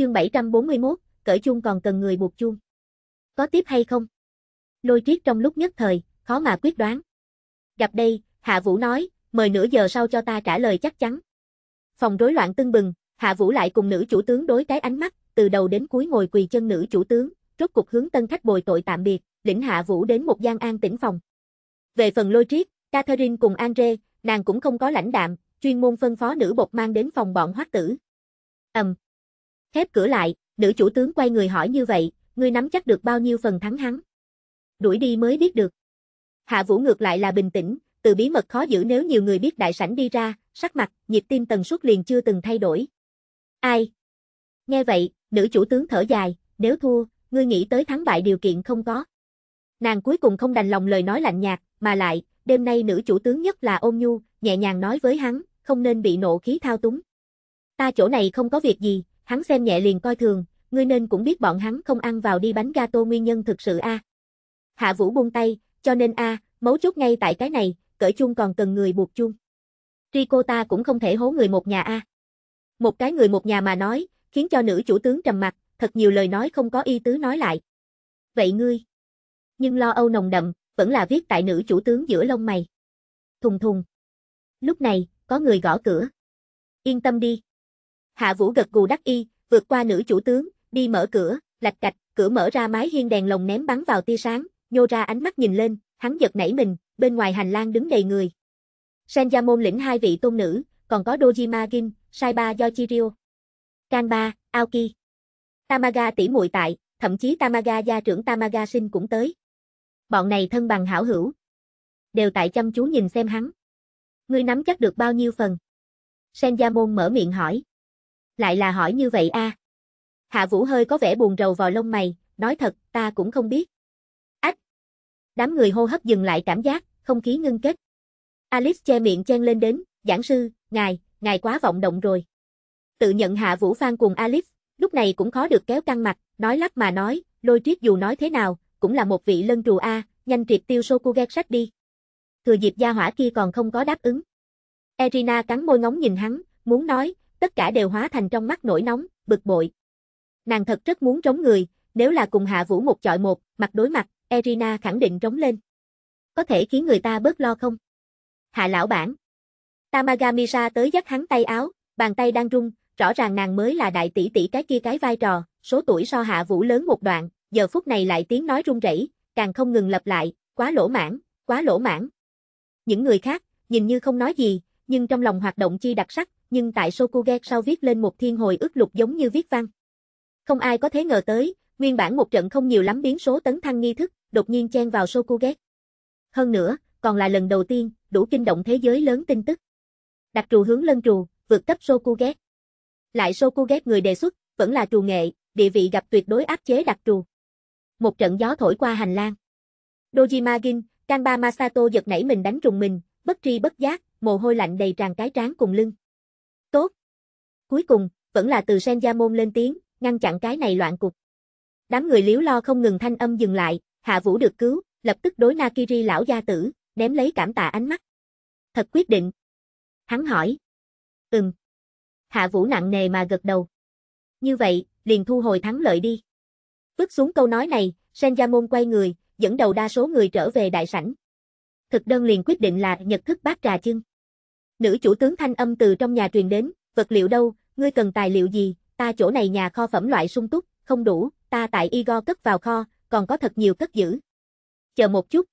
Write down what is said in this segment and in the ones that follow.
chương 741, cởi chuông còn cần người buộc chuông. Có tiếp hay không? Lôi triết trong lúc nhất thời, khó mà quyết đoán. Gặp đây, Hạ Vũ nói, mời nửa giờ sau cho ta trả lời chắc chắn. Phòng rối loạn tưng bừng, Hạ Vũ lại cùng nữ chủ tướng đối cái ánh mắt, từ đầu đến cuối ngồi quỳ chân nữ chủ tướng, rốt cục hướng tân khách bồi tội tạm biệt, lĩnh Hạ Vũ đến một gian an tĩnh phòng. Về phần lôi triết, Catherine cùng Andre, nàng cũng không có lãnh đạm, chuyên môn phân phó nữ bột mang đến phòng bọn hoắc tử. Ầm, Khép cửa lại, nữ chủ tướng quay người hỏi như vậy, ngươi nắm chắc được bao nhiêu phần thắng hắn. Đuổi đi mới biết được. Hạ Vũ ngược lại là bình tĩnh, từ bí mật khó giữ nếu nhiều người biết đại sảnh đi ra, sắc mặt, nhịp tim tần suất liền chưa từng thay đổi. Ai? Nghe vậy, nữ chủ tướng thở dài, nếu thua, ngươi nghĩ tới thắng bại điều kiện không có. Nàng cuối cùng không đành lòng lời nói lạnh nhạt, mà lại, đêm nay nữ chủ tướng nhất là ôm nhu, nhẹ nhàng nói với hắn, không nên bị nộ khí thao túng. Ta chỗ này không có việc gì, hắn xem nhẹ liền coi thường, ngươi nên cũng biết bọn hắn không ăn vào đi bánh gato nguyên nhân thực sự a. Hạ Vũ buông tay, cho nên a, mấu chốt ngay tại cái này, cởi chuông còn cần người buộc chuông. cô ta cũng không thể hố người một nhà a. Một cái người một nhà mà nói, khiến cho nữ chủ tướng trầm mặt, thật nhiều lời nói không có y tứ nói lại. Vậy ngươi? Nhưng lo âu nồng đậm, vẫn là viết tại nữ chủ tướng giữa lông mày. Thùng thùng. Lúc này, có người gõ cửa. Yên tâm đi, Hạ Vũ gật gù đắc y, vượt qua nữ chủ tướng, đi mở cửa, lạch cạch, cửa mở ra mái hiên đèn lồng ném bắn vào tia sáng, nhô ra ánh mắt nhìn lên, hắn giật nảy mình, bên ngoài hành lang đứng đầy người. Senja môn lĩnh hai vị tôn nữ, còn có Dojima Gin, Saiba Yochirio. Kanba, Aoki. Tamaga tỉ muội tại, thậm chí Tamaga gia trưởng Tamaga sinh cũng tới. Bọn này thân bằng hảo hữu. Đều tại chăm chú nhìn xem hắn. Ngươi nắm chắc được bao nhiêu phần? Senja môn mở miệng hỏi lại là hỏi như vậy a. À. Hạ Vũ hơi có vẻ buồn rầu vào lông mày, nói thật, ta cũng không biết. Ách! Đám người hô hấp dừng lại cảm giác, không khí ngưng kết. Alice che miệng chen lên đến, giảng sư, ngài, ngài quá vọng động rồi. Tự nhận Hạ Vũ Phan cùng Alice, lúc này cũng khó được kéo căng mặt, nói lắp mà nói, lôi triết dù nói thế nào, cũng là một vị lân trù A, nhanh triệt tiêu Sokugen sách đi. Thừa dịp gia hỏa kia còn không có đáp ứng. Erina cắn môi ngóng nhìn hắn, muốn nói, tất cả đều hóa thành trong mắt nổi nóng, bực bội. Nàng thật rất muốn trống người, nếu là cùng Hạ Vũ một chọi một, mặt đối mặt, Erina khẳng định trống lên. Có thể khiến người ta bớt lo không? Hạ lão bản. Tamagamisa tới dắt hắn tay áo, bàn tay đang rung, rõ ràng nàng mới là đại tỷ tỷ cái kia cái vai trò, số tuổi so Hạ Vũ lớn một đoạn, giờ phút này lại tiếng nói run rẩy, càng không ngừng lặp lại, quá lỗ mãn, quá lỗ mãn. Những người khác, nhìn như không nói gì, nhưng trong lòng hoạt động chi đặc sắc, nhưng tại Sokuge sau viết lên một thiên hồi ước lục giống như viết văn. Không ai có thể ngờ tới, nguyên bản một trận không nhiều lắm biến số tấn thăng nghi thức, đột nhiên chen vào Sokuge. Hơn nữa, còn là lần đầu tiên, đủ kinh động thế giới lớn tin tức. đặt trù hướng lân trù, vượt cấp Sokuge. Lại Sokuge người đề xuất, vẫn là trù nghệ, địa vị gặp tuyệt đối áp chế đặt trù. Một trận gió thổi qua hành lang. Dojima Gin, Kanba Masato giật nảy mình đánh trùng mình, bất tri bất giác, mồ hôi lạnh đầy tràn cái trán cùng lưng. Cuối cùng, vẫn là từ Sen Gia Môn lên tiếng, ngăn chặn cái này loạn cục. Đám người liếu lo không ngừng thanh âm dừng lại, Hạ Vũ được cứu, lập tức đối Nakiri lão gia tử, ném lấy cảm tạ ánh mắt. Thật quyết định. Hắn hỏi. Ừm. Hạ Vũ nặng nề mà gật đầu. Như vậy, liền thu hồi thắng lợi đi. Vứt xuống câu nói này, Sen Gia Môn quay người, dẫn đầu đa số người trở về đại sảnh. Thực đơn liền quyết định là nhật thức bát trà chưng. Nữ chủ tướng thanh âm từ trong nhà truyền đến, vật liệu đâu, ngươi cần tài liệu gì, ta chỗ này nhà kho phẩm loại sung túc, không đủ, ta tại Igor cất vào kho, còn có thật nhiều cất giữ. Chờ một chút.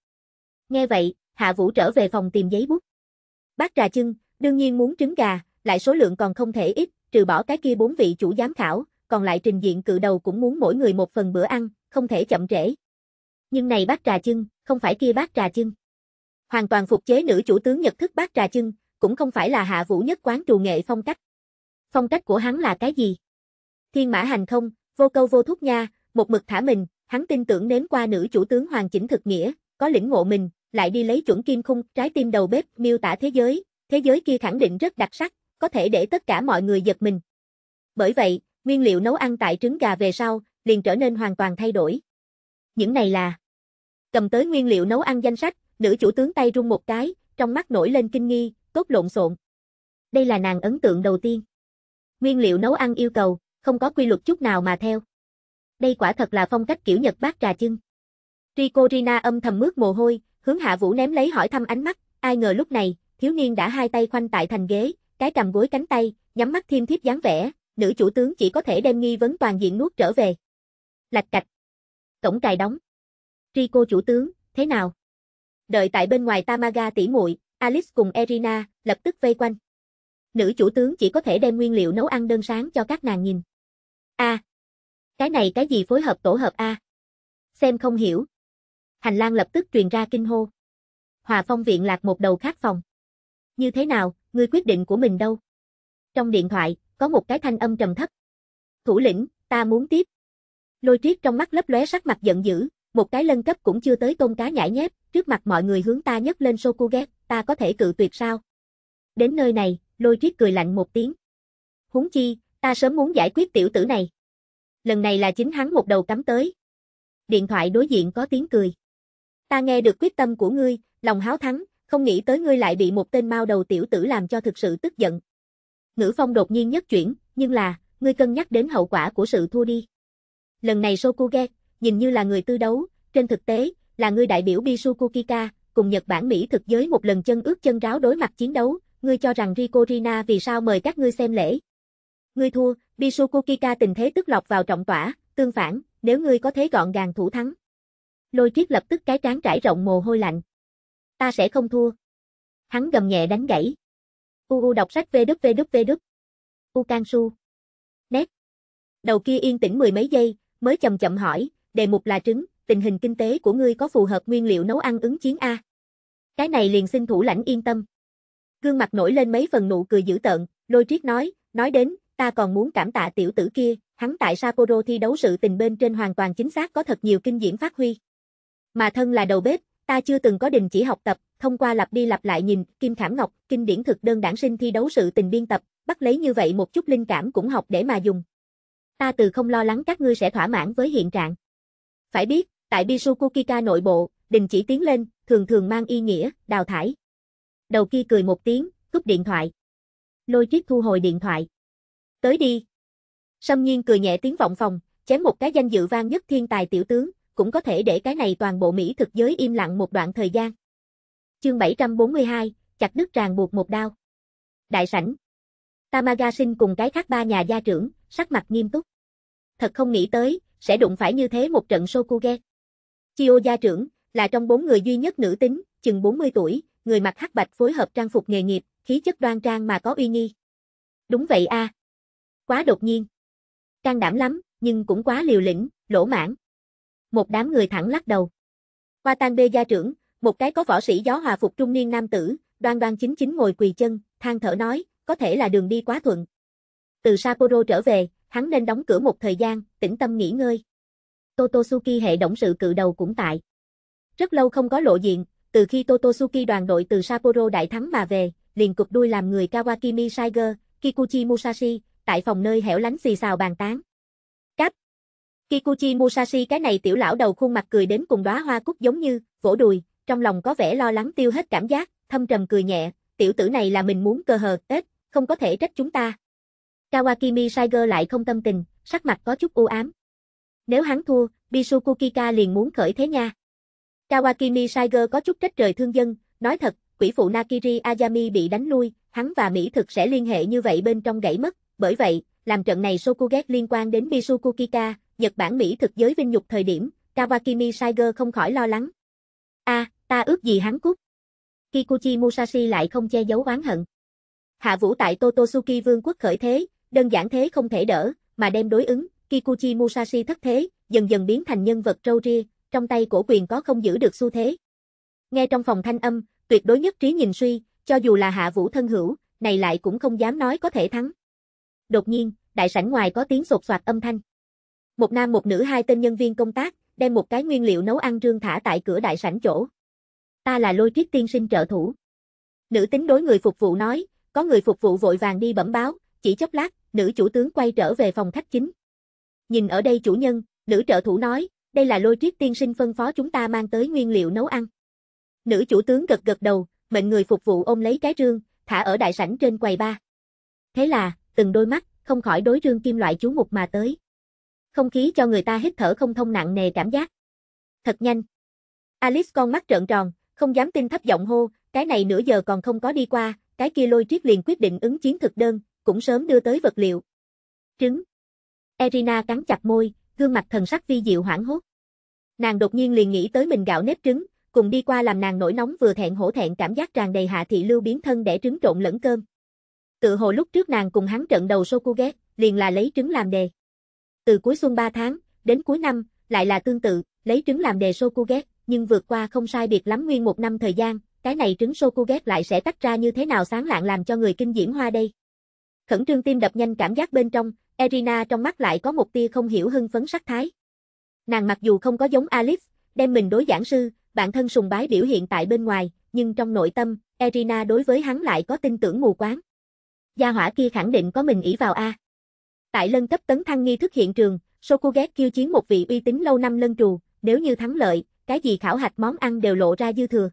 Nghe vậy, Hạ Vũ trở về phòng tìm giấy bút. Bác trà chưng, đương nhiên muốn trứng gà, lại số lượng còn không thể ít, trừ bỏ cái kia bốn vị chủ giám khảo, còn lại trình diện cự đầu cũng muốn mỗi người một phần bữa ăn, không thể chậm trễ. Nhưng này bác trà chưng, không phải kia bác trà chưng. Hoàn toàn phục chế nữ chủ tướng Nhật thức bác trà chưng, cũng không phải là Hạ Vũ nhất quán trù nghệ phong cách phong cách của hắn là cái gì? Thiên mã hành không, vô câu vô thúc nha, một mực thả mình, hắn tin tưởng nếm qua nữ chủ tướng hoàn chỉnh thực nghĩa, có lĩnh ngộ mình, lại đi lấy chuẩn kim khung, trái tim đầu bếp, miêu tả thế giới, thế giới kia khẳng định rất đặc sắc, có thể để tất cả mọi người giật mình. Bởi vậy, nguyên liệu nấu ăn tại trứng gà về sau, liền trở nên hoàn toàn thay đổi. Những này là Cầm tới nguyên liệu nấu ăn danh sách, nữ chủ tướng tay rung một cái, trong mắt nổi lên kinh nghi, tốt lộn xộn. Đây là nàng ấn tượng đầu tiên. Nguyên liệu nấu ăn yêu cầu, không có quy luật chút nào mà theo. Đây quả thật là phong cách kiểu Nhật bát trà chưng. Rico Rina âm thầm mướt mồ hôi, hướng Hạ Vũ ném lấy hỏi thăm ánh mắt, ai ngờ lúc này, thiếu niên đã hai tay khoanh tại thành ghế, cái cầm gối cánh tay, nhắm mắt thiêm thiếp dáng vẻ, nữ chủ tướng chỉ có thể đem nghi vấn toàn diện nuốt trở về. Lạch cạch. Cổng cài đóng. Rico chủ tướng, thế nào? Đợi tại bên ngoài Tamaga tỉ muội, Alice cùng Erina lập tức vây quanh nữ chủ tướng chỉ có thể đem nguyên liệu nấu ăn đơn sáng cho các nàng nhìn. A. À, cái này cái gì phối hợp tổ hợp A? Xem không hiểu. Hành lang lập tức truyền ra kinh hô. Hòa phong viện lạc một đầu khác phòng. Như thế nào, ngươi quyết định của mình đâu? Trong điện thoại, có một cái thanh âm trầm thấp. Thủ lĩnh, ta muốn tiếp. Lôi triết trong mắt lấp lóe sắc mặt giận dữ, một cái lân cấp cũng chưa tới tôm cá nhãi nhép, trước mặt mọi người hướng ta nhấc lên Sokuget, ta có thể cự tuyệt sao? Đến nơi này, lôi Triết cười lạnh một tiếng. Húng chi, ta sớm muốn giải quyết tiểu tử này. Lần này là chính hắn một đầu cắm tới. Điện thoại đối diện có tiếng cười. Ta nghe được quyết tâm của ngươi, lòng háo thắng, không nghĩ tới ngươi lại bị một tên mao đầu tiểu tử làm cho thực sự tức giận. Ngữ phong đột nhiên nhất chuyển, nhưng là, ngươi cân nhắc đến hậu quả của sự thua đi. Lần này Sokuge, nhìn như là người tư đấu, trên thực tế, là ngươi đại biểu Bisukukika, cùng Nhật Bản Mỹ thực giới một lần chân ướt chân ráo đối mặt chiến đấu, ngươi cho rằng Rico Rina vì sao mời các ngươi xem lễ. Ngươi thua, Bishuku Kika tình thế tức lọc vào trọng tỏa, tương phản, nếu ngươi có thế gọn gàng thủ thắng. Lôi triết lập tức cái trán trải rộng mồ hôi lạnh. Ta sẽ không thua. Hắn gầm nhẹ đánh gãy. U u đọc sách vê đứt vê đứt vê đứt. U can su. Nét. Đầu kia yên tĩnh mười mấy giây, mới chậm chậm hỏi, đề mục là trứng, tình hình kinh tế của ngươi có phù hợp nguyên liệu nấu ăn ứng chiến A. Cái này liền xin thủ lãnh yên tâm. Gương mặt nổi lên mấy phần nụ cười dữ tợn, lôi triết nói, nói đến, ta còn muốn cảm tạ tiểu tử kia, hắn tại Sapporo thi đấu sự tình bên trên hoàn toàn chính xác có thật nhiều kinh diễm phát huy. Mà thân là đầu bếp, ta chưa từng có đình chỉ học tập, thông qua lặp đi lặp lại nhìn, Kim Khảm Ngọc, kinh điển thực đơn đảng sinh thi đấu sự tình biên tập, bắt lấy như vậy một chút linh cảm cũng học để mà dùng. Ta từ không lo lắng các ngươi sẽ thỏa mãn với hiện trạng. Phải biết, tại Bisukukika nội bộ, đình chỉ tiến lên, thường thường mang ý nghĩa, đào thải, đầu kia cười một tiếng, cúp điện thoại. Lôi triết thu hồi điện thoại. Tới đi. Sâm nhiên cười nhẹ tiếng vọng phòng, chém một cái danh dự vang nhất thiên tài tiểu tướng, cũng có thể để cái này toàn bộ Mỹ thực giới im lặng một đoạn thời gian. Chương 742, chặt đứt ràng buộc một đao. Đại sảnh. tamaga sinh cùng cái khác ba nhà gia trưởng, sắc mặt nghiêm túc. Thật không nghĩ tới, sẽ đụng phải như thế một trận Shokuge. Chiyo gia trưởng, là trong bốn người duy nhất nữ tính, chừng 40 tuổi, người mặc hắc bạch phối hợp trang phục nghề nghiệp, khí chất đoan trang mà có uy nghi. Đúng vậy a. À. Quá đột nhiên. Can đảm lắm, nhưng cũng quá liều lĩnh, lỗ mãn. Một đám người thẳng lắc đầu. qua Tan Bê gia trưởng, một cái có võ sĩ gió hòa phục trung niên nam tử, đoan đoan chính chính ngồi quỳ chân, than thở nói, có thể là đường đi quá thuận. Từ Sapporo trở về, hắn nên đóng cửa một thời gian, tĩnh tâm nghỉ ngơi. Totosuki hệ động sự cự đầu cũng tại. Rất lâu không có lộ diện, từ khi Totosuki đoàn đội từ Sapporo đại thắng mà về, liền cục đuôi làm người Kawakimi Tiger, Kikuchi Musashi, tại phòng nơi hẻo lánh xì xào bàn tán. Cáp! Kikuchi Musashi cái này tiểu lão đầu khuôn mặt cười đến cùng đóa hoa cúc giống như, vỗ đùi, trong lòng có vẻ lo lắng tiêu hết cảm giác, thâm trầm cười nhẹ, tiểu tử này là mình muốn cơ hờ, ếch, không có thể trách chúng ta. Kawakimi Tiger lại không tâm tình, sắc mặt có chút u ám. Nếu hắn thua, Bisukukika liền muốn khởi thế nha. Kawakimi Saiger có chút trách trời thương dân, nói thật, quỷ phụ Nakiri Ayami bị đánh lui, hắn và Mỹ thực sẽ liên hệ như vậy bên trong gãy mất, bởi vậy, làm trận này Sokuget liên quan đến Misukukika, Nhật Bản Mỹ thực giới vinh nhục thời điểm, Kawakimi Saiger không khỏi lo lắng. A, à, ta ước gì hắn cút. Kikuchi Musashi lại không che giấu oán hận. Hạ vũ tại Totosuki vương quốc khởi thế, đơn giản thế không thể đỡ, mà đem đối ứng, Kikuchi Musashi thất thế, dần dần biến thành nhân vật trâu ria, trong tay cổ quyền có không giữ được xu thế. Nghe trong phòng thanh âm, tuyệt đối nhất trí nhìn suy, cho dù là hạ vũ thân hữu, này lại cũng không dám nói có thể thắng. Đột nhiên, đại sảnh ngoài có tiếng sột soạt âm thanh. Một nam một nữ hai tên nhân viên công tác, đem một cái nguyên liệu nấu ăn trương thả tại cửa đại sảnh chỗ. Ta là lôi triết tiên sinh trợ thủ. Nữ tính đối người phục vụ nói, có người phục vụ vội vàng đi bẩm báo, chỉ chốc lát, nữ chủ tướng quay trở về phòng khách chính. Nhìn ở đây chủ nhân, nữ trợ thủ nói, đây là lôi triết tiên sinh phân phó chúng ta mang tới nguyên liệu nấu ăn. Nữ chủ tướng gật gật đầu, mệnh người phục vụ ôm lấy cái rương, thả ở đại sảnh trên quầy ba. Thế là, từng đôi mắt, không khỏi đối rương kim loại chú mục mà tới. Không khí cho người ta hít thở không thông nặng nề cảm giác. Thật nhanh. Alice con mắt trợn tròn, không dám tin thấp giọng hô, cái này nửa giờ còn không có đi qua, cái kia lôi triết liền quyết định ứng chiến thực đơn, cũng sớm đưa tới vật liệu. Trứng. Erina cắn chặt môi, gương mặt thần sắc vi diệu hoảng hốt. Nàng đột nhiên liền nghĩ tới mình gạo nếp trứng, cùng đi qua làm nàng nổi nóng vừa thẹn hổ thẹn cảm giác tràn đầy hạ thị lưu biến thân để trứng trộn lẫn cơm. Tự hồ lúc trước nàng cùng hắn trận đầu sô cu ghét, liền là lấy trứng làm đề. Từ cuối xuân 3 tháng, đến cuối năm, lại là tương tự, lấy trứng làm đề sô cu ghét, nhưng vượt qua không sai biệt lắm nguyên một năm thời gian, cái này trứng sô cu ghét lại sẽ tách ra như thế nào sáng lạng làm cho người kinh diễm hoa đây. Khẩn trương tim đập nhanh cảm giác bên trong, Erina trong mắt lại có một tia không hiểu hưng phấn sắc thái. Nàng mặc dù không có giống Alice, đem mình đối giảng sư, bản thân sùng bái biểu hiện tại bên ngoài, nhưng trong nội tâm, Erina đối với hắn lại có tin tưởng mù quáng. Gia hỏa kia khẳng định có mình ỷ vào A. Tại lân cấp tấn thăng nghi thức hiện trường, Sokuget kêu chiến một vị uy tín lâu năm lân trù, nếu như thắng lợi, cái gì khảo hạch món ăn đều lộ ra dư thừa.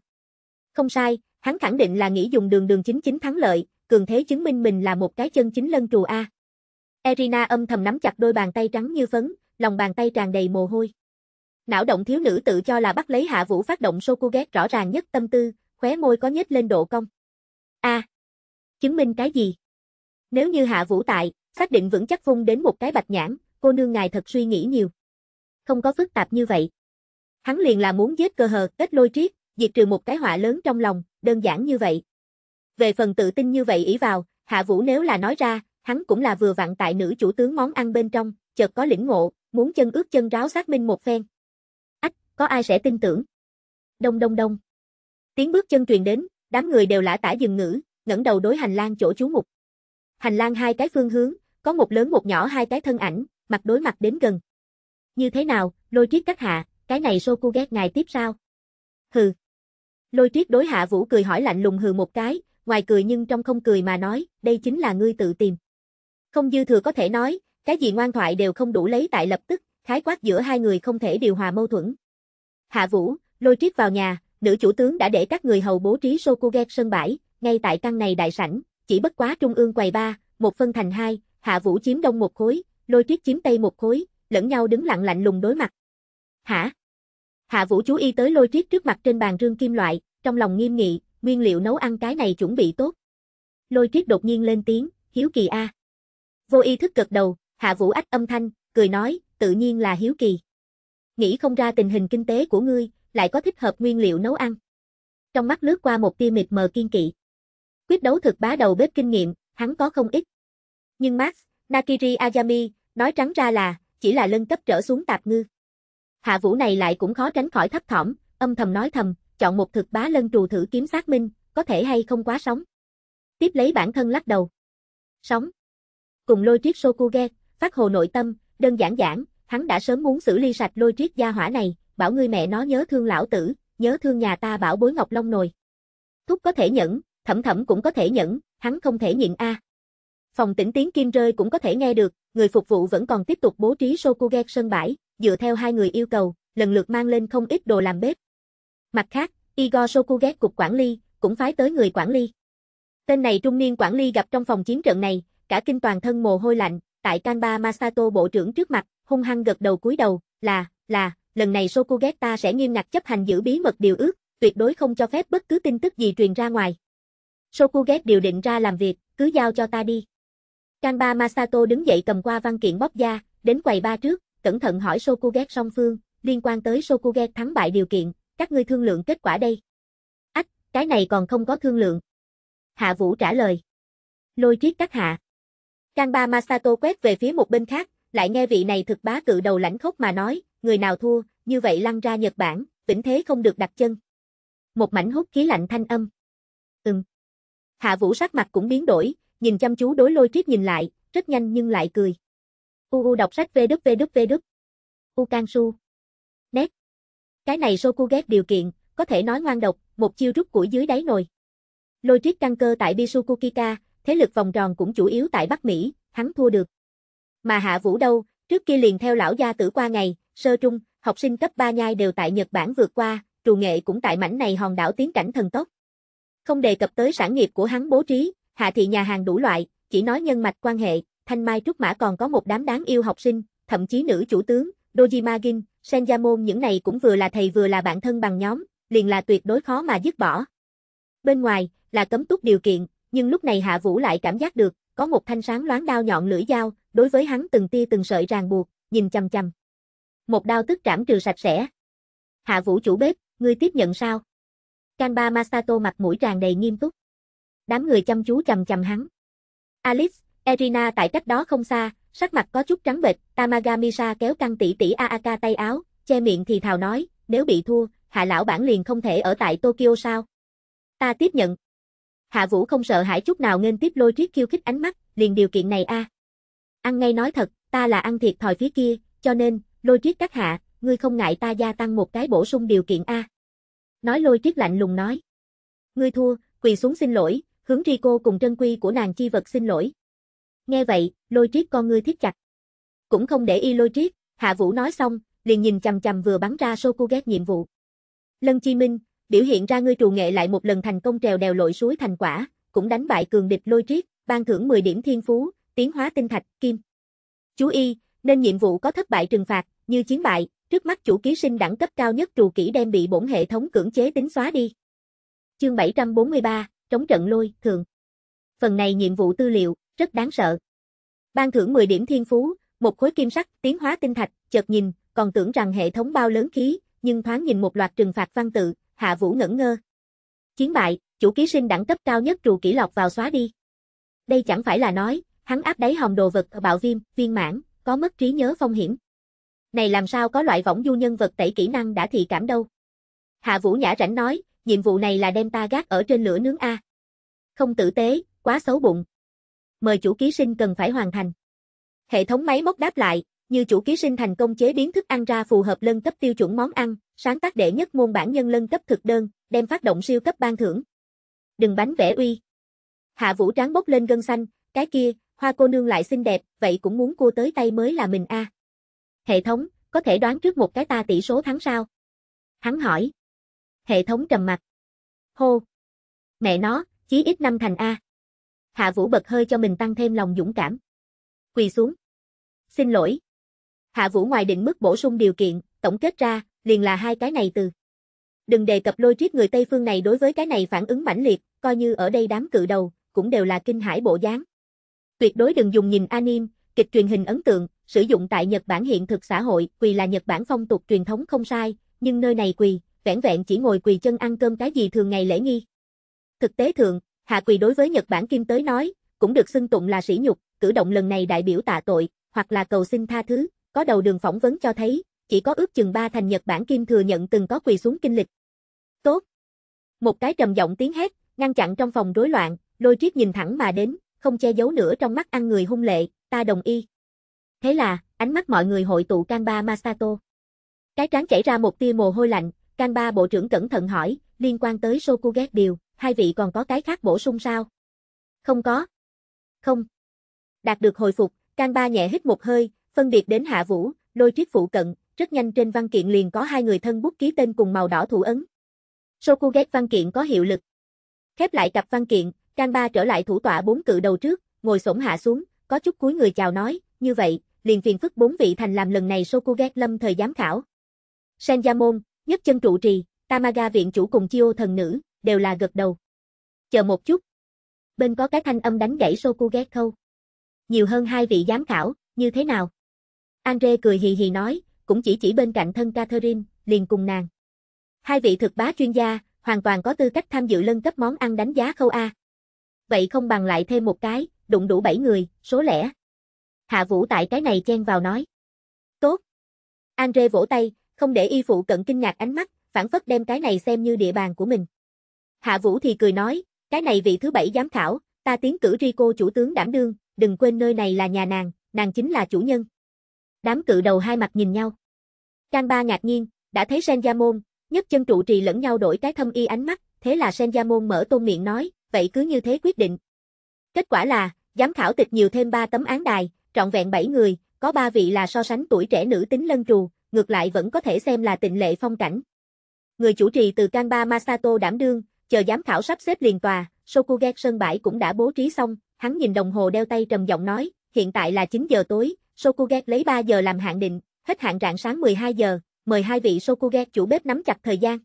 Không sai, hắn khẳng định là nghĩ dùng đường đường chính chính thắng lợi, cường thế chứng minh mình là một cái chân chính lân trù A. Erina âm thầm nắm chặt đôi bàn tay trắng như phấn, lòng bàn tay tràn đầy mồ hôi. Não động thiếu nữ tự cho là bắt lấy Hạ Vũ phát động Sokuget rõ ràng nhất tâm tư, khóe môi có nhếch lên độ cong. A. À, chứng minh cái gì? Nếu như Hạ Vũ tại, xác định vững chắc vung đến một cái bạch nhãn, cô nương ngài thật suy nghĩ nhiều. Không có phức tạp như vậy. Hắn liền là muốn giết cơ hờ, kết lôi triết, diệt trừ một cái họa lớn trong lòng, đơn giản như vậy. Về phần tự tin như vậy ý vào, Hạ Vũ nếu là nói ra, hắn cũng là vừa vặn tại nữ chủ tướng món ăn bên trong, chợt có lĩnh ngộ, muốn chân ướt chân ráo xác minh một phen. Ách, có ai sẽ tin tưởng? Đông đông đông. Tiếng bước chân truyền đến, đám người đều lã tả dừng ngữ, ngẩng đầu đối hành lang chỗ chú mục. Hành lang hai cái phương hướng, có một lớn một nhỏ hai cái thân ảnh, mặt đối mặt đến gần. Như thế nào, lôi triết các hạ, cái này sô cu ghét ngài tiếp sao? Hừ. Lôi triết đối hạ vũ cười hỏi lạnh lùng hừ một cái, ngoài cười nhưng trong không cười mà nói, đây chính là ngươi tự tìm. Không dư thừa có thể nói, cái gì ngoan thoại đều không đủ lấy tại lập tức, khái quát giữa hai người không thể điều hòa mâu thuẫn. Hạ Vũ, lôi triết vào nhà, nữ chủ tướng đã để các người hầu bố trí Sokuget sân bãi, ngay tại căn này đại sảnh, chỉ bất quá trung ương quầy ba, một phân thành hai, Hạ Vũ chiếm đông một khối, lôi triết chiếm tây một khối, lẫn nhau đứng lặng lạnh lùng đối mặt. Hả? Hạ Vũ chú ý tới lôi triết trước mặt trên bàn rương kim loại, trong lòng nghiêm nghị, nguyên liệu nấu ăn cái này chuẩn bị tốt. Lôi triết đột nhiên lên tiếng, hiếu kỳ a. Vô ý thức gật đầu, Hạ Vũ ách âm thanh, cười nói, tự nhiên là hiếu kỳ. Nghĩ không ra tình hình kinh tế của ngươi, lại có thích hợp nguyên liệu nấu ăn. Trong mắt lướt qua một tia mịt mờ kiên kỵ. Quyết đấu thực bá đầu bếp kinh nghiệm, hắn có không ít. Nhưng Max, Nakiri Ayami, nói trắng ra là, chỉ là lân cấp trở xuống tạp ngư. Hạ vũ này lại cũng khó tránh khỏi thấp thỏm, âm thầm nói thầm, chọn một thực bá lân trù thử kiếm xác minh, có thể hay không quá sống. Tiếp lấy bản thân lắc đầu. sống. Cùng lôi triết Sokuge, phát hồ nội tâm, đơn giản giản, hắn đã sớm muốn xử lý sạch lôi triết gia hỏa này, bảo ngươi mẹ nó nhớ thương lão tử, nhớ thương nhà ta bảo bối ngọc long nồi. Thúc có thể nhẫn, thẩm thẩm cũng có thể nhẫn, hắn không thể nhịn a. Phòng tĩnh tiếng kim rơi cũng có thể nghe được, người phục vụ vẫn còn tiếp tục bố trí Sokuget sân bãi, dựa theo hai người yêu cầu, lần lượt mang lên không ít đồ làm bếp. Mặt khác, Igor Sokuget cục quản lý, cũng phái tới người quản lý. Tên này trung niên quản lý gặp trong phòng chiến trận này, cả kinh toàn thân mồ hôi lạnh, tại Kanba Masato bộ trưởng trước mặt, hung hăng gật đầu cúi đầu, là, là, lần này Sokuget sẽ nghiêm ngặt chấp hành giữ bí mật điều ước, tuyệt đối không cho phép bất cứ tin tức gì truyền ra ngoài. Sokuget điều định ra làm việc, cứ giao cho ta đi. Kanba Masato đứng dậy cầm qua văn kiện bóc da, đến quầy ba trước, cẩn thận hỏi Sokuget song phương, liên quan tới Sokuget thắng bại điều kiện, các ngươi thương lượng kết quả đây. Ách, cái này còn không có thương lượng. Hạ Vũ trả lời. Lôi triết các hạ. Kanba Masato quét về phía một bên khác, lại nghe vị này thực bá cự đầu lãnh khốc mà nói, người nào thua, như vậy lăn ra Nhật Bản, vĩnh thế không được đặt chân. Một mảnh hút khí lạnh thanh âm. Ừm. Hạ Vũ sắc mặt cũng biến đổi, nhìn chăm chú đối lôi triết nhìn lại, rất nhanh nhưng lại cười. U u đọc sách vê đúp vê U can su. Nét. Cái này Sô Soku ghét điều kiện, có thể nói ngoan độc, một chiêu rút củi dưới đáy nồi. Lôi triết căng cơ tại Bisukukika, thế lực vòng tròn cũng chủ yếu tại Bắc Mỹ, hắn thua được. Mà Hạ Vũ đâu, trước kia liền theo lão gia tử qua ngày, sơ trung, học sinh cấp 3 nhai đều tại Nhật Bản vượt qua, trù nghệ cũng tại mảnh này hòn đảo tiến cảnh thần tốc. Không đề cập tới sản nghiệp của hắn bố trí, hạ thị nhà hàng đủ loại, chỉ nói nhân mạch quan hệ, thanh mai trúc mã còn có một đám đáng yêu học sinh, thậm chí nữ chủ tướng, Dojima Gin, Senjamon những này cũng vừa là thầy vừa là bạn thân bằng nhóm, liền là tuyệt đối khó mà dứt bỏ. Bên ngoài, là cấm túc điều kiện, nhưng lúc này Hạ Vũ lại cảm giác được, có một thanh sáng loáng đao nhọn lưỡi dao, đối với hắn từng tia từng sợi ràng buộc, nhìn chằm chằm. Một đao tức trảm trừ sạch sẽ. Hạ Vũ chủ bếp, ngươi tiếp nhận sao? Kanba Masato mặt mũi tràn đầy nghiêm túc. Đám người chăm chú chầm chầm hắn. Alice, Erina tại cách đó không xa, sắc mặt có chút trắng bệch, Tamagamisa kéo căng tỷ tỷ Aaka tay áo, che miệng thì thào nói, nếu bị thua, hạ lão bản liền không thể ở tại Tokyo sao? Ta tiếp nhận. Hạ Vũ không sợ hãi chút nào nên tiếp lôi triết khiêu khích ánh mắt, liền điều kiện này a. Ăn ngay nói thật, ta là ăn thiệt thòi phía kia, cho nên, lôi triết các hạ, ngươi không ngại ta gia tăng một cái bổ sung điều kiện a. Nói lôi triết lạnh lùng nói. Ngươi thua, quỳ xuống xin lỗi, hướng ri cô cùng trân quy của nàng chi vật xin lỗi. Nghe vậy, lôi triết con ngươi thiết chặt. Cũng không để y lôi triết, hạ vũ nói xong, liền nhìn chầm chầm vừa bắn ra Sô cô Sokuget nhiệm vụ. Lân Chi Minh, biểu hiện ra ngươi trù nghệ lại một lần thành công trèo đèo lội suối thành quả, cũng đánh bại cường địch lôi triết, ban thưởng 10 điểm thiên phú, tiến hóa tinh thạch, kim. Chú y, nên nhiệm vụ có thất bại trừng phạt, như chiến bại, trước mắt chủ ký sinh đẳng cấp cao nhất trù kỹ đem bị bổn hệ thống cưỡng chế tính xóa đi. Chương 743, chống trận lôi, thường. Phần này nhiệm vụ tư liệu, rất đáng sợ. Ban thưởng 10 điểm thiên phú, một khối kim sắc, tiến hóa tinh thạch, chợt nhìn, còn tưởng rằng hệ thống bao lớn khí, nhưng thoáng nhìn một loạt trừng phạt văn tự, Hạ Vũ ngẩn ngơ. Chiến bại, chủ ký sinh đẳng cấp cao nhất trù kỷ lọc vào xóa đi. Đây chẳng phải là nói, hắn áp đáy hồng đồ vật ở bạo viêm, viên mãn, có mất trí nhớ phong hiểm. Này làm sao có loại võng du nhân vật tẩy kỹ năng đã thị cảm đâu. Hạ Vũ nhã rảnh nói, nhiệm vụ này là đem ta gác ở trên lửa nướng A. Không tử tế, quá xấu bụng. Mời chủ ký sinh cần phải hoàn thành. Hệ thống máy móc đáp lại, như chủ ký sinh thành công chế biến thức ăn ra phù hợp lân cấp tiêu chuẩn món ăn, sáng tác đệ nhất môn bản nhân lân cấp thực đơn, đem phát động siêu cấp ban thưởng. Đừng bánh vẽ uy. Hạ Vũ tráng bốc lên gân xanh, cái kia, hoa cô nương lại xinh đẹp, vậy cũng muốn cô tới tay mới là mình a. À. Hệ thống, có thể đoán trước một cái ta tỷ số thắng sao? Hắn hỏi. Hệ thống trầm mặt. Hô. Mẹ nó, chí ít năm thành a. Hạ Vũ bật hơi cho mình tăng thêm lòng dũng cảm. Quỳ xuống. Xin lỗi, Hạ Vũ ngoài định mức bổ sung điều kiện, tổng kết ra, liền là hai cái này từ. Đừng đề cập lôi triết người Tây phương này đối với cái này phản ứng mãnh liệt, coi như ở đây đám cự đầu, cũng đều là kinh hải bộ dáng. Tuyệt đối đừng dùng nhìn anime, kịch truyền hình ấn tượng, sử dụng tại Nhật Bản hiện thực xã hội, quỳ là Nhật Bản phong tục truyền thống không sai, nhưng nơi này quỳ, vẻn vẹn chỉ ngồi quỳ chân ăn cơm cái gì thường ngày lễ nghi. Thực tế thượng, hạ quỳ đối với Nhật Bản kim tới nói, cũng được xưng tụng là sỉ nhục, cử động lần này đại biểu tạ tội, hoặc là cầu xin tha thứ, có đầu đường phỏng vấn cho thấy, chỉ có ước chừng ba thành Nhật Bản Kim thừa nhận từng có quỳ xuống kinh lịch. Tốt. Một cái trầm giọng tiếng hét, ngăn chặn trong phòng rối loạn, lôi triết nhìn thẳng mà đến, không che giấu nữa trong mắt ăn người hung lệ, ta đồng ý. Thế là, ánh mắt mọi người hội tụ Kanba Masato. Cái trán chảy ra một tia mồ hôi lạnh, Kanba bộ trưởng cẩn thận hỏi, liên quan tới Sokuget điều, hai vị còn có cái khác bổ sung sao? Không có. Không. Đạt được hồi phục, Kanba nhẹ hít một hơi, phân biệt đến Hạ Vũ, lôi triết phụ cận, rất nhanh trên văn kiện liền có hai người thân bút ký tên cùng màu đỏ thủ ấn. Sokuget văn kiện có hiệu lực. Khép lại cặp văn kiện, Canba trở lại thủ tọa bốn cự đầu trước, ngồi xổm hạ xuống, có chút cúi người chào nói, như vậy, liền phiền phức bốn vị thành làm lần này Sokuget lâm thời giám khảo. Senjamon, nhất chân trụ trì, Tamaga viện chủ cùng Chiêu thần nữ, đều là gật đầu. Chờ một chút. Bên có cái thanh âm đánh gãy Sokuget khâu. Nhiều hơn hai vị giám khảo, như thế nào? Andre cười hì hì nói, cũng chỉ chỉ bên cạnh thân Catherine, liền cùng nàng. Hai vị thực bá chuyên gia, hoàn toàn có tư cách tham dự lân cấp món ăn đánh giá khâu A. Vậy không bằng lại thêm một cái, đụng đủ bảy người, số lẻ. Hạ Vũ tại cái này chen vào nói. Tốt. Andre vỗ tay, không để y phụ cận kinh ngạc ánh mắt, phản phất đem cái này xem như địa bàn của mình. Hạ Vũ thì cười nói, cái này vị thứ bảy giám khảo, ta tiến cử Rico chủ tướng đảm đương, đừng quên nơi này là nhà nàng, nàng chính là chủ nhân. Đám cự đầu hai mặt nhìn nhau. Can ba ngạc nhiên, đã thấy Sen Gia Môn, nhất chân trụ trì lẫn nhau đổi cái thâm y ánh mắt, thế là Sen Gia Môn mở tôn miệng nói, vậy cứ như thế quyết định. Kết quả là, giám khảo tịch nhiều thêm ba tấm án đài, trọn vẹn bảy người, có ba vị là so sánh tuổi trẻ nữ tính lân trù, ngược lại vẫn có thể xem là tịnh lệ phong cảnh. Người chủ trì từ Kanba Masato đảm đương, chờ giám khảo sắp xếp liền tòa, Sokuget sân bãi cũng đã bố trí xong, hắn nhìn đồng hồ đeo tay trầm giọng nói, hiện tại là 9 giờ tối, Sokuget lấy 3 giờ làm hạn định, hết hạn rạng sáng 12 giờ, mời hai vị Sokuget chủ bếp nắm chặt thời gian.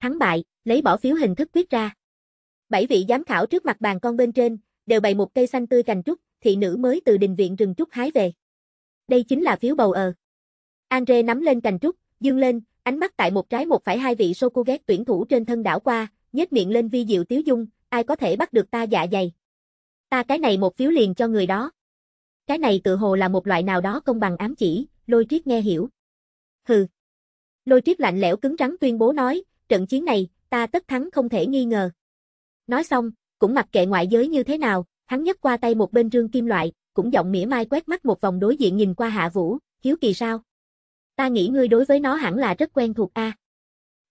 Thắng bại, lấy bỏ phiếu hình thức quyết ra. Bảy vị giám khảo trước mặt bàn con bên trên, đều bày một cây xanh tươi cành trúc, thị nữ mới từ đình viện rừng trúc hái về. Đây chính là phiếu bầu ờ. Andre nắm lên cành trúc, dương lên, ánh mắt tại một trái một phải hai vị Sokuget tuyển thủ trên thân đảo qua, nhếch miệng lên vi diệu tiếu dung, ai có thể bắt được ta dạ dày. Ta cái này một phiếu liền cho người đó. Cái này tự hồ là một loại nào đó công bằng ám chỉ, lôi triết nghe hiểu. Hừ. Lôi triết lạnh lẽo cứng rắn tuyên bố nói, trận chiến này, ta tất thắng không thể nghi ngờ. Nói xong, cũng mặc kệ ngoại giới như thế nào, hắn nhất qua tay một bên rương kim loại, cũng giọng mỉa mai quét mắt một vòng đối diện nhìn qua hạ vũ, hiếu kỳ sao. Ta nghĩ ngươi đối với nó hẳn là rất quen thuộc a. À?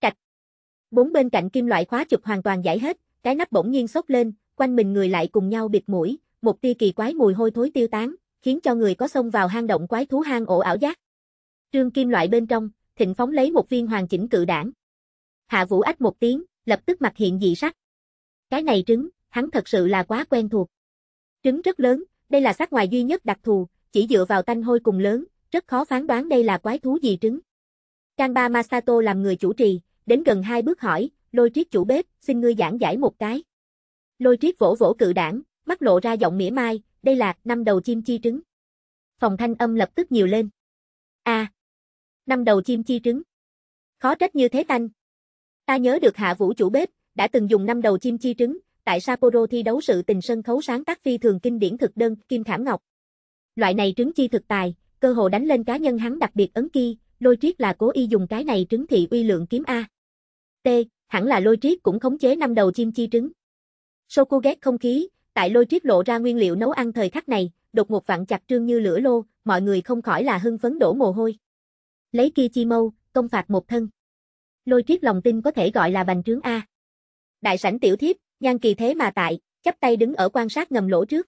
Cạch. Bốn bên cạnh kim loại khóa chụp hoàn toàn giải hết, cái nắp bỗng nhiên sốc lên, quanh mình người lại cùng nhau bịt mũi, một tia kỳ quái mùi hôi thối tiêu tán, khiến cho người có xông vào hang động quái thú hang ổ ảo giác. Trương Kim loại bên trong, thịnh phóng lấy một viên hoàn chỉnh cự đảng. Hạ Vũ ách một tiếng, lập tức mặt hiện dị sắc. Cái này trứng, hắn thật sự là quá quen thuộc. Trứng rất lớn, đây là xác ngoài duy nhất đặc thù, chỉ dựa vào tanh hôi cùng lớn, rất khó phán đoán đây là quái thú gì trứng. Kanba Masato làm người chủ trì, đến gần hai bước hỏi, lôi triết chủ bếp, xin ngươi giảng giải một cái. Lôi triết vỗ vỗ cự đảng, mắt lộ ra giọng mỉa mai, đây là năm đầu chim chi trứng. Phòng thanh âm lập tức nhiều lên. A. À, năm đầu chim chi trứng. Khó trách như thế tanh. Ta nhớ được hạ vũ chủ bếp, đã từng dùng năm đầu chim chi trứng, tại Sapporo thi đấu sự tình sân khấu sáng tác phi thường kinh điển thực đơn Kim Khảm Ngọc. Loại này trứng chi thực tài, cơ hồ đánh lên cá nhân hắn đặc biệt ấn kỳ, lôi triết là cố y dùng cái này trứng thị uy lượng kiếm A. T, hẳn là lôi triết cũng khống chế năm đầu chim chi trứng. Sokuget không khí, Tại lôi Triết lộ ra nguyên liệu nấu ăn thời khắc này, đột ngột vặn chặt trương như lửa lô, mọi người không khỏi là hưng phấn đổ mồ hôi. Lấy kia chi mâu, công phạt một thân. Lôi Triết lòng tin có thể gọi là bành trướng A. Đại sảnh tiểu thiếp, nhan kỳ thế mà tại, chắp tay đứng ở quan sát ngầm lỗ trước.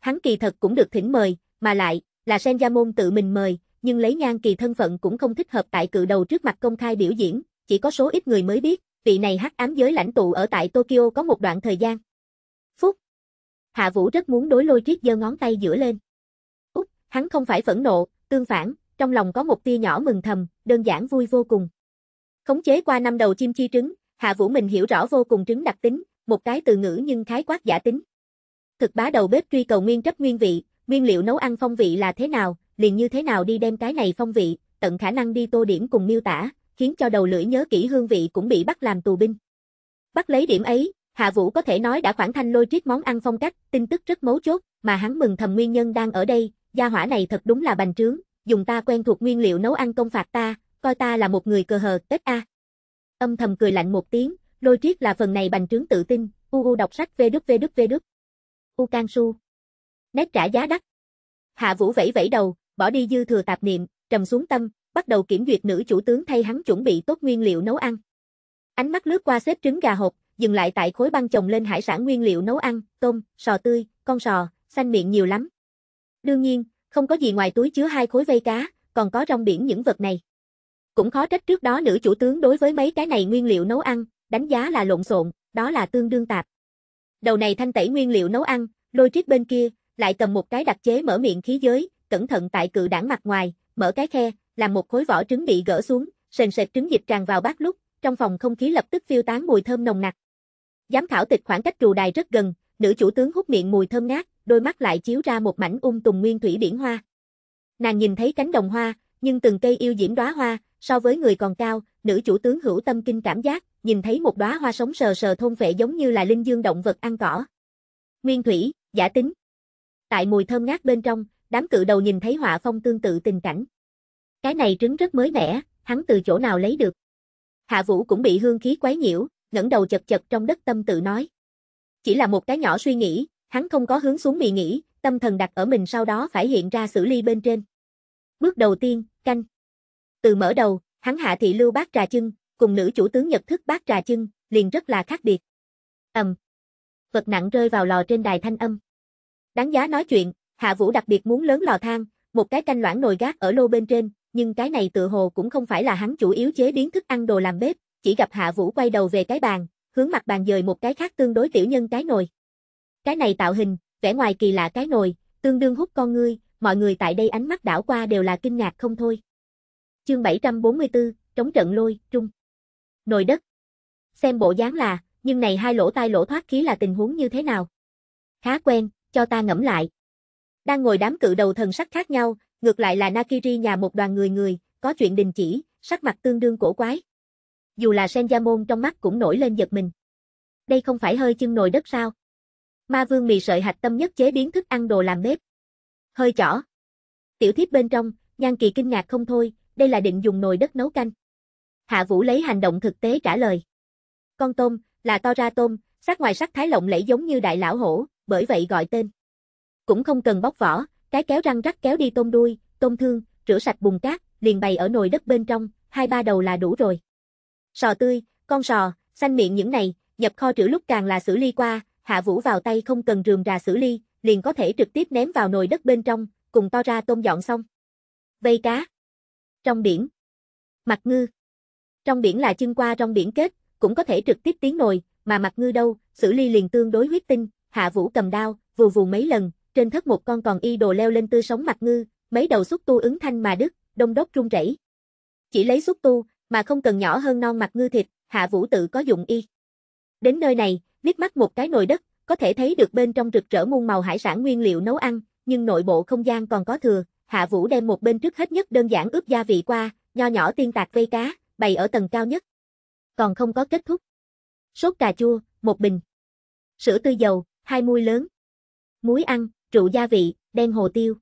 Hắn kỳ thật cũng được thỉnh mời, mà lại, là sen gia môn tự mình mời, nhưng lấy nhan kỳ thân phận cũng không thích hợp tại cự đầu trước mặt công khai biểu diễn, chỉ có số ít người mới biết, vị này hắc ám giới lãnh tụ ở tại Tokyo có một đoạn thời gian. Phúc, Hạ Vũ rất muốn đối lôi triết giơ ngón tay giữa lên. Úc, hắn không phải phẫn nộ, tương phản, trong lòng có một tia nhỏ mừng thầm, đơn giản vui vô cùng. Khống chế qua năm đầu chim chi trứng, Hạ Vũ mình hiểu rõ vô cùng trứng đặc tính, một cái từ ngữ nhưng khái quát giả tính. Thực bá đầu bếp truy cầu nguyên chất nguyên vị, nguyên liệu nấu ăn phong vị là thế nào, liền như thế nào đi đem cái này phong vị, tận khả năng đi tô điểm cùng miêu tả, khiến cho đầu lưỡi nhớ kỹ hương vị cũng bị bắt làm tù binh. Bắt lấy điểm ấy, Hạ Vũ có thể nói đã khoảng thanh lôi triết món ăn phong cách, tin tức rất mấu chốt, mà hắn mừng thầm nguyên nhân đang ở đây, gia hỏa này thật đúng là bành trướng, dùng ta quen thuộc nguyên liệu nấu ăn công phạt ta, coi ta là một người cờ hờ, tết a. Âm thầm cười lạnh một tiếng, lôi triết là phần này bành trướng tự tin, u u đọc sách vê đứt vê đứt vê đứt. U can su. Nét trả giá đắt. Hạ Vũ vẫy vẫy đầu, bỏ đi dư thừa tạp niệm, trầm xuống tâm, bắt đầu kiểm duyệt nữ chủ tướng thay hắn chuẩn bị tốt nguyên liệu nấu ăn. Ánh mắt lướt qua xếp trứng gà hộp, dừng lại tại khối băng chồng lên hải sản nguyên liệu nấu ăn, tôm, sò tươi, con sò, xanh miệng nhiều lắm. Đương nhiên, không có gì ngoài túi chứa hai khối vây cá, còn có trong biển những vật này. Cũng khó trách trước đó nữ chủ tướng đối với mấy cái này nguyên liệu nấu ăn, đánh giá là lộn xộn, đó là tương đương tạp. Đầu này thanh tẩy nguyên liệu nấu ăn, lôi trích bên kia, lại cầm một cái đặc chế mở miệng khí giới, cẩn thận tại cự đảng mặt ngoài, mở cái khe, làm một khối vỏ trứng bị gỡ xuống, sền sệt trứng dịch tràn vào bát lúc, trong phòng không khí lập tức phiêu tán mùi thơm nồng nặc. Giám khảo tịch khoảng cách trù đài rất gần, nữ chủ tướng hút miệng mùi thơm ngát, đôi mắt lại chiếu ra một mảnh ung um tùng nguyên thủy biển hoa. Nàng nhìn thấy cánh đồng hoa, nhưng từng cây yêu diễm đóa hoa, so với người còn cao, nữ chủ tướng hữu tâm kinh cảm giác, nhìn thấy một đóa hoa sống sờ sờ thôn vệ giống như là linh dương động vật ăn cỏ. Nguyên thủy, giả tính. Tại mùi thơm ngát bên trong, đám cự đầu nhìn thấy họa phong tương tự tình cảnh. Cái này trứng rất mới mẻ, hắn từ chỗ nào lấy được. Hạ Vũ cũng bị hương khí quấy nhiễu, ngẩng đầu chật chật trong đất tâm tự nói. Chỉ là một cái nhỏ suy nghĩ, hắn không có hướng xuống mì nghĩ, tâm thần đặt ở mình sau đó phải hiện ra xử lý bên trên. Bước đầu tiên, canh. Từ mở đầu, hắn hạ thị lưu bác trà chưng, cùng nữ chủ tướng nhật thức bác trà chưng, liền rất là khác biệt. ầm Vật nặng rơi vào lò trên đài thanh âm. Đáng giá nói chuyện, hạ vũ đặc biệt muốn lớn lò than, một cái canh loãng nồi gác ở lô bên trên, nhưng cái này tự hồ cũng không phải là hắn chủ yếu chế biến thức ăn đồ làm bếp, chỉ gặp Hạ Vũ quay đầu về cái bàn, hướng mặt bàn dời một cái khác tương đối tiểu nhân cái nồi. Cái này tạo hình, vẻ ngoài kỳ lạ cái nồi, tương đương hút con ngươi, mọi người tại đây ánh mắt đảo qua đều là kinh ngạc không thôi. Chương 744, trống trận lôi, trung. Nồi đất. Xem bộ dáng là, nhưng này hai lỗ tai lỗ thoát khí là tình huống như thế nào? Khá quen, cho ta ngẫm lại. Đang ngồi đám cự đầu thần sắc khác nhau, ngược lại là Nakiri nhà một đoàn người người, có chuyện đình chỉ, sắc mặt tương đương cổ quái dù là môn trong mắt cũng nổi lên giật mình. Đây không phải hơi chân nồi đất sao? Ma vương mì sợi hạch tâm nhất chế biến thức ăn đồ làm bếp. Hơi chỏ. Tiểu thiếp bên trong, Nhan Kỳ kinh ngạc không thôi, đây là định dùng nồi đất nấu canh. Hạ Vũ lấy hành động thực tế trả lời. Con tôm, là to ra tôm, sắc ngoài sắc thái lộng lẫy giống như đại lão hổ, bởi vậy gọi tên. Cũng không cần bóc vỏ, cái kéo răng rắc kéo đi tôm đuôi, tôm thương, rửa sạch bùn cát, liền bày ở nồi đất bên trong, hai ba đầu là đủ rồi. Sò tươi, con sò, xanh miệng những này, nhập kho trữ lúc càng là xử ly qua, hạ vũ vào tay không cần rườm rà xử ly, liền có thể trực tiếp ném vào nồi đất bên trong, cùng to ra tôm dọn xong. Vây cá. Trong biển. Mặt ngư. Trong biển là chân qua trong biển kết, cũng có thể trực tiếp tiến nồi, mà mặt ngư đâu, xử ly liền tương đối huyết tinh, hạ vũ cầm đao, vù vù mấy lần, trên thất một con còn y đồ leo lên tươi sống mặt ngư, mấy đầu xúc tu ứng thanh mà đứt, đông đốc rung rẩy. Chỉ lấy xúc tu, mà không cần nhỏ hơn non mặt ngư thịt, Hạ Vũ tự có dụng y. Đến nơi này, liếc mắt một cái nồi đất, có thể thấy được bên trong rực rỡ muôn màu hải sản nguyên liệu nấu ăn, nhưng nội bộ không gian còn có thừa, Hạ Vũ đem một bên trước hết nhất đơn giản ướp gia vị qua, nho nhỏ tiên tạc vây cá, bày ở tầng cao nhất. Còn không có kết thúc. Sốt cà chua, một bình. Sữa tươi dầu, hai muôi lớn. Muối ăn, rượu gia vị, đen hồ tiêu.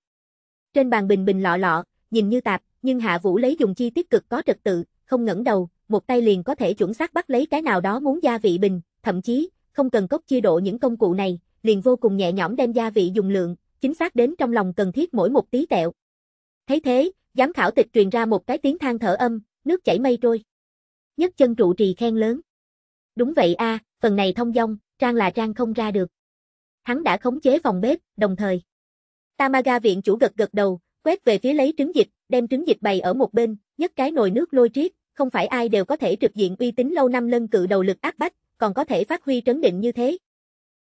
Trên bàn bình bình lọ lọ, nhìn như tạp, nhưng Hạ Vũ lấy dùng chi tiết cực có trật tự, không ngẩng đầu, một tay liền có thể chuẩn xác bắt lấy cái nào đó muốn gia vị bình, thậm chí, không cần cốc chia độ những công cụ này, liền vô cùng nhẹ nhõm đem gia vị dùng lượng, chính xác đến trong lòng cần thiết mỗi một tí tẹo. Thấy thế, giám khảo tịch truyền ra một cái tiếng than thở âm, nước chảy mây trôi. Nhất chân trụ trì khen lớn. Đúng vậy a, phần này thông dong, trang là trang không ra được. Hắn đã khống chế phòng bếp, đồng thời. Tamaga viện chủ gật gật đầu, quét về phía lấy trứng dịch, đem trứng dịch bày ở một bên, nhất cái nồi nước lôi triết, không phải ai đều có thể trực diện uy tín lâu năm lân cự đầu lực áp bách, còn có thể phát huy trấn định như thế.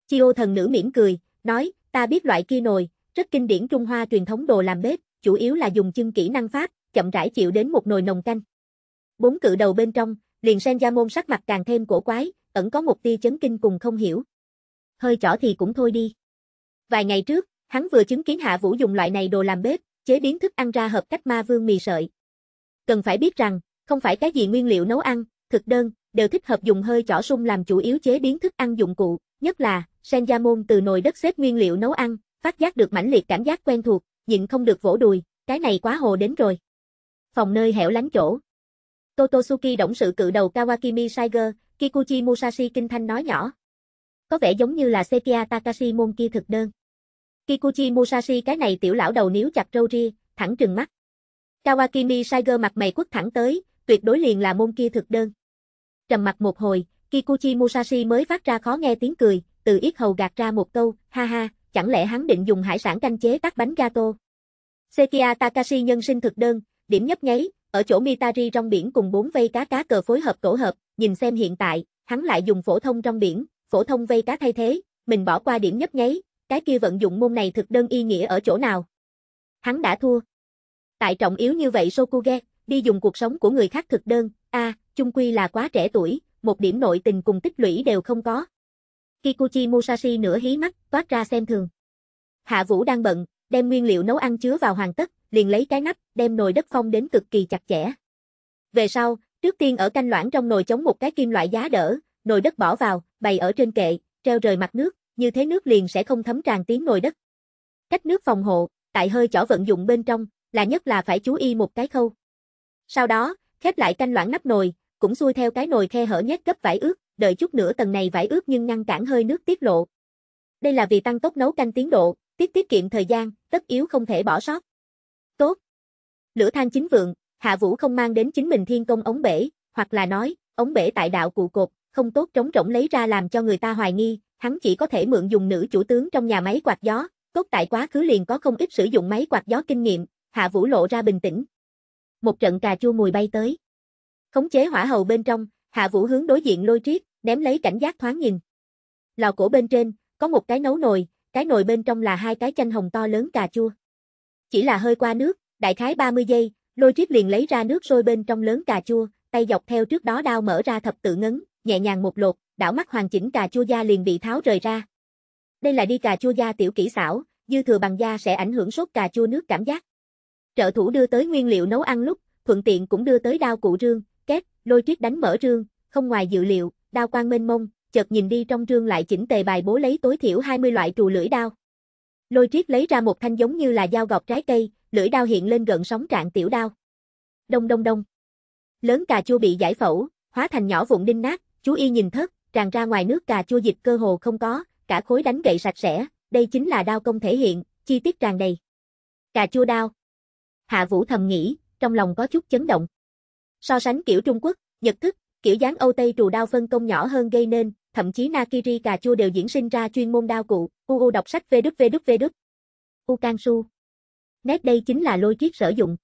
Chi thần nữ mỉm cười, nói, ta biết loại kia nồi, rất kinh điển Trung Hoa truyền thống đồ làm bếp, chủ yếu là dùng chân kỹ năng pháp, chậm rãi chịu đến một nồi nồng canh. Bốn cự đầu bên trong, liền sen gia môn sắc mặt càng thêm cổ quái, ẩn có một tia chấn kinh cùng không hiểu. Hơi chỏ thì cũng thôi đi. Vài ngày trước, hắn vừa chứng kiến Hạ Vũ dùng loại này đồ làm bếp, chế biến thức ăn ra hợp cách ma vương mì sợi, Cần phải biết rằng, không phải cái gì nguyên liệu nấu ăn, thực đơn, đều thích hợp dùng hơi chỏ sung làm chủ yếu chế biến thức ăn dụng cụ, nhất là, môn từ nồi đất xếp nguyên liệu nấu ăn, phát giác được mãnh liệt cảm giác quen thuộc, nhịn không được vỗ đùi, cái này quá hồ đến rồi. Phòng nơi hẻo lánh chỗ. Totosuki động sự cự đầu Kawakimi Saiger, Kikuchi Musashi kinh thanh nói nhỏ. Có vẻ giống như là Sekia Takashi môn kia thực đơn. Kikuchi Musashi cái này tiểu lão đầu níu chặt râu ri thẳng trừng mắt. Kawakimi Saiger mặt mày quất thẳng tới, tuyệt đối liền là môn kia thực đơn. Trầm mặt một hồi, Kikuchi Musashi mới phát ra khó nghe tiếng cười, từ ít hầu gạt ra một câu, ha ha, chẳng lẽ hắn định dùng hải sản canh chế các bánh gato. Sekia Takashi nhân sinh thực đơn, điểm nhấp nháy, ở chỗ Mitari trong biển cùng bốn vây cá cá cờ phối hợp tổ hợp, nhìn xem hiện tại, hắn lại dùng phổ thông trong biển, phổ thông vây cá thay thế, mình bỏ qua điểm nhấp nháy, cái kia vận dụng môn này thực đơn y nghĩa ở chỗ nào. Hắn đã thua. Tại trọng yếu như vậy Sokuge, đi dùng cuộc sống của người khác thực đơn, a, à, chung quy là quá trẻ tuổi, một điểm nội tình cùng tích lũy đều không có. Kikuchi Musashi nửa hí mắt, toát ra xem thường. Hạ Vũ đang bận, đem nguyên liệu nấu ăn chứa vào hoàn tất, liền lấy cái nắp, đem nồi đất phong đến cực kỳ chặt chẽ. Về sau, trước tiên ở canh loãng trong nồi chống một cái kim loại giá đỡ, nồi đất bỏ vào, bày ở trên kệ, treo rời mặt nước, như thế nước liền sẽ không thấm tràn tiếng nồi đất. Cách nước phòng hộ, tại hơi chỏ vận dụng bên trong, là nhất là phải chú ý một cái khâu. Sau đó, khép lại canh loãng nắp nồi, cũng xuôi theo cái nồi khe hở nhét gấp vải ướt, đợi chút nữa tầng này vải ướt nhưng ngăn cản hơi nước tiết lộ. Đây là vì tăng tốc nấu canh tiến độ, tiết tiết kiệm thời gian, tất yếu không thể bỏ sót. Tốt. Lửa than chính vượng, Hạ Vũ không mang đến chính mình thiên công ống bể, hoặc là nói, ống bể tại đạo cụ cột, không tốt trống rỗng lấy ra làm cho người ta hoài nghi, hắn chỉ có thể mượn dùng nữ chủ tướng trong nhà máy quạt gió, cốt tại quá khứ liền có không ít sử dụng máy quạt gió kinh nghiệm, Hạ Vũ lộ ra bình tĩnh. Một trận cà chua mùi bay tới. Khống chế hỏa hầu bên trong, Hạ Vũ hướng đối diện lôi triết, ném lấy cảnh giác thoáng nhìn. Lò cổ bên trên, có một cái nấu nồi, cái nồi bên trong là hai cái chanh hồng to lớn cà chua. Chỉ là hơi qua nước, đại khái 30 giây, lôi triết liền lấy ra nước sôi bên trong lớn cà chua, tay dọc theo trước đó đao mở ra thập tự ngấn, nhẹ nhàng một lột, đảo mắt hoàn chỉnh cà chua da liền bị tháo rời ra. Đây là đi cà chua da tiểu kỹ xảo, dư thừa bằng da sẽ ảnh hưởng sốt cà chua nước cảm giác. Trợ thủ đưa tới nguyên liệu nấu ăn lúc, thuận tiện cũng đưa tới đao cụ rương, két, lôi triết đánh mở rương, không ngoài dự liệu, đao quang mênh mông, chợt nhìn đi trong rương lại chỉnh tề bài bố lấy tối thiểu 20 loại trù lưỡi đao. Lôi triết lấy ra một thanh giống như là dao gọt trái cây, lưỡi đao hiện lên gần sóng trạng tiểu đao. Đông đông đông. Lớn cà chua bị giải phẫu, hóa thành nhỏ vụn đinh nát, chú y nhìn thất, tràn ra ngoài nước cà chua dịch cơ hồ không có, cả khối đánh gậy sạch sẽ, đây chính là đao công thể hiện, chi tiết tràn đầy. Cà chua đao, Hạ Vũ thầm nghĩ, trong lòng có chút chấn động. So sánh kiểu Trung Quốc, Nhật thức, kiểu dáng Âu Tây trù đao phân công nhỏ hơn gây nên, thậm chí Nakiri cà chua đều diễn sinh ra chuyên môn đao cụ, UU đọc sách VWVW. U Can Su. Nét đây chính là lôi triết sử dụng.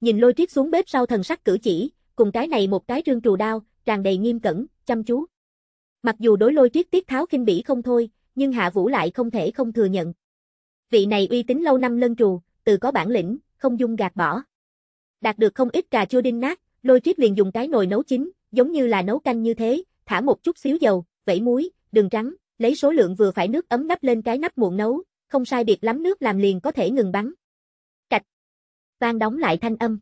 Nhìn lôi triết xuống bếp sau thần sắc cử chỉ, cùng cái này một cái rương trù đao, tràn đầy nghiêm cẩn, chăm chú. Mặc dù đối lôi triết tiết tháo kinh bỉ không thôi, nhưng Hạ Vũ lại không thể không thừa nhận. Vị này uy tín lâu năm lân trù, từ có bản lĩnh, không dung gạt bỏ. Đạt được không ít cà chua đinh nát, lôi triết liền dùng cái nồi nấu chín, giống như là nấu canh như thế, thả một chút xíu dầu, vẩy muối, đường trắng, lấy số lượng vừa phải nước ấm nắp lên cái nắp muộn nấu, không sai biệt lắm nước làm liền có thể ngừng bắn. Cạch. Vang đóng lại thanh âm.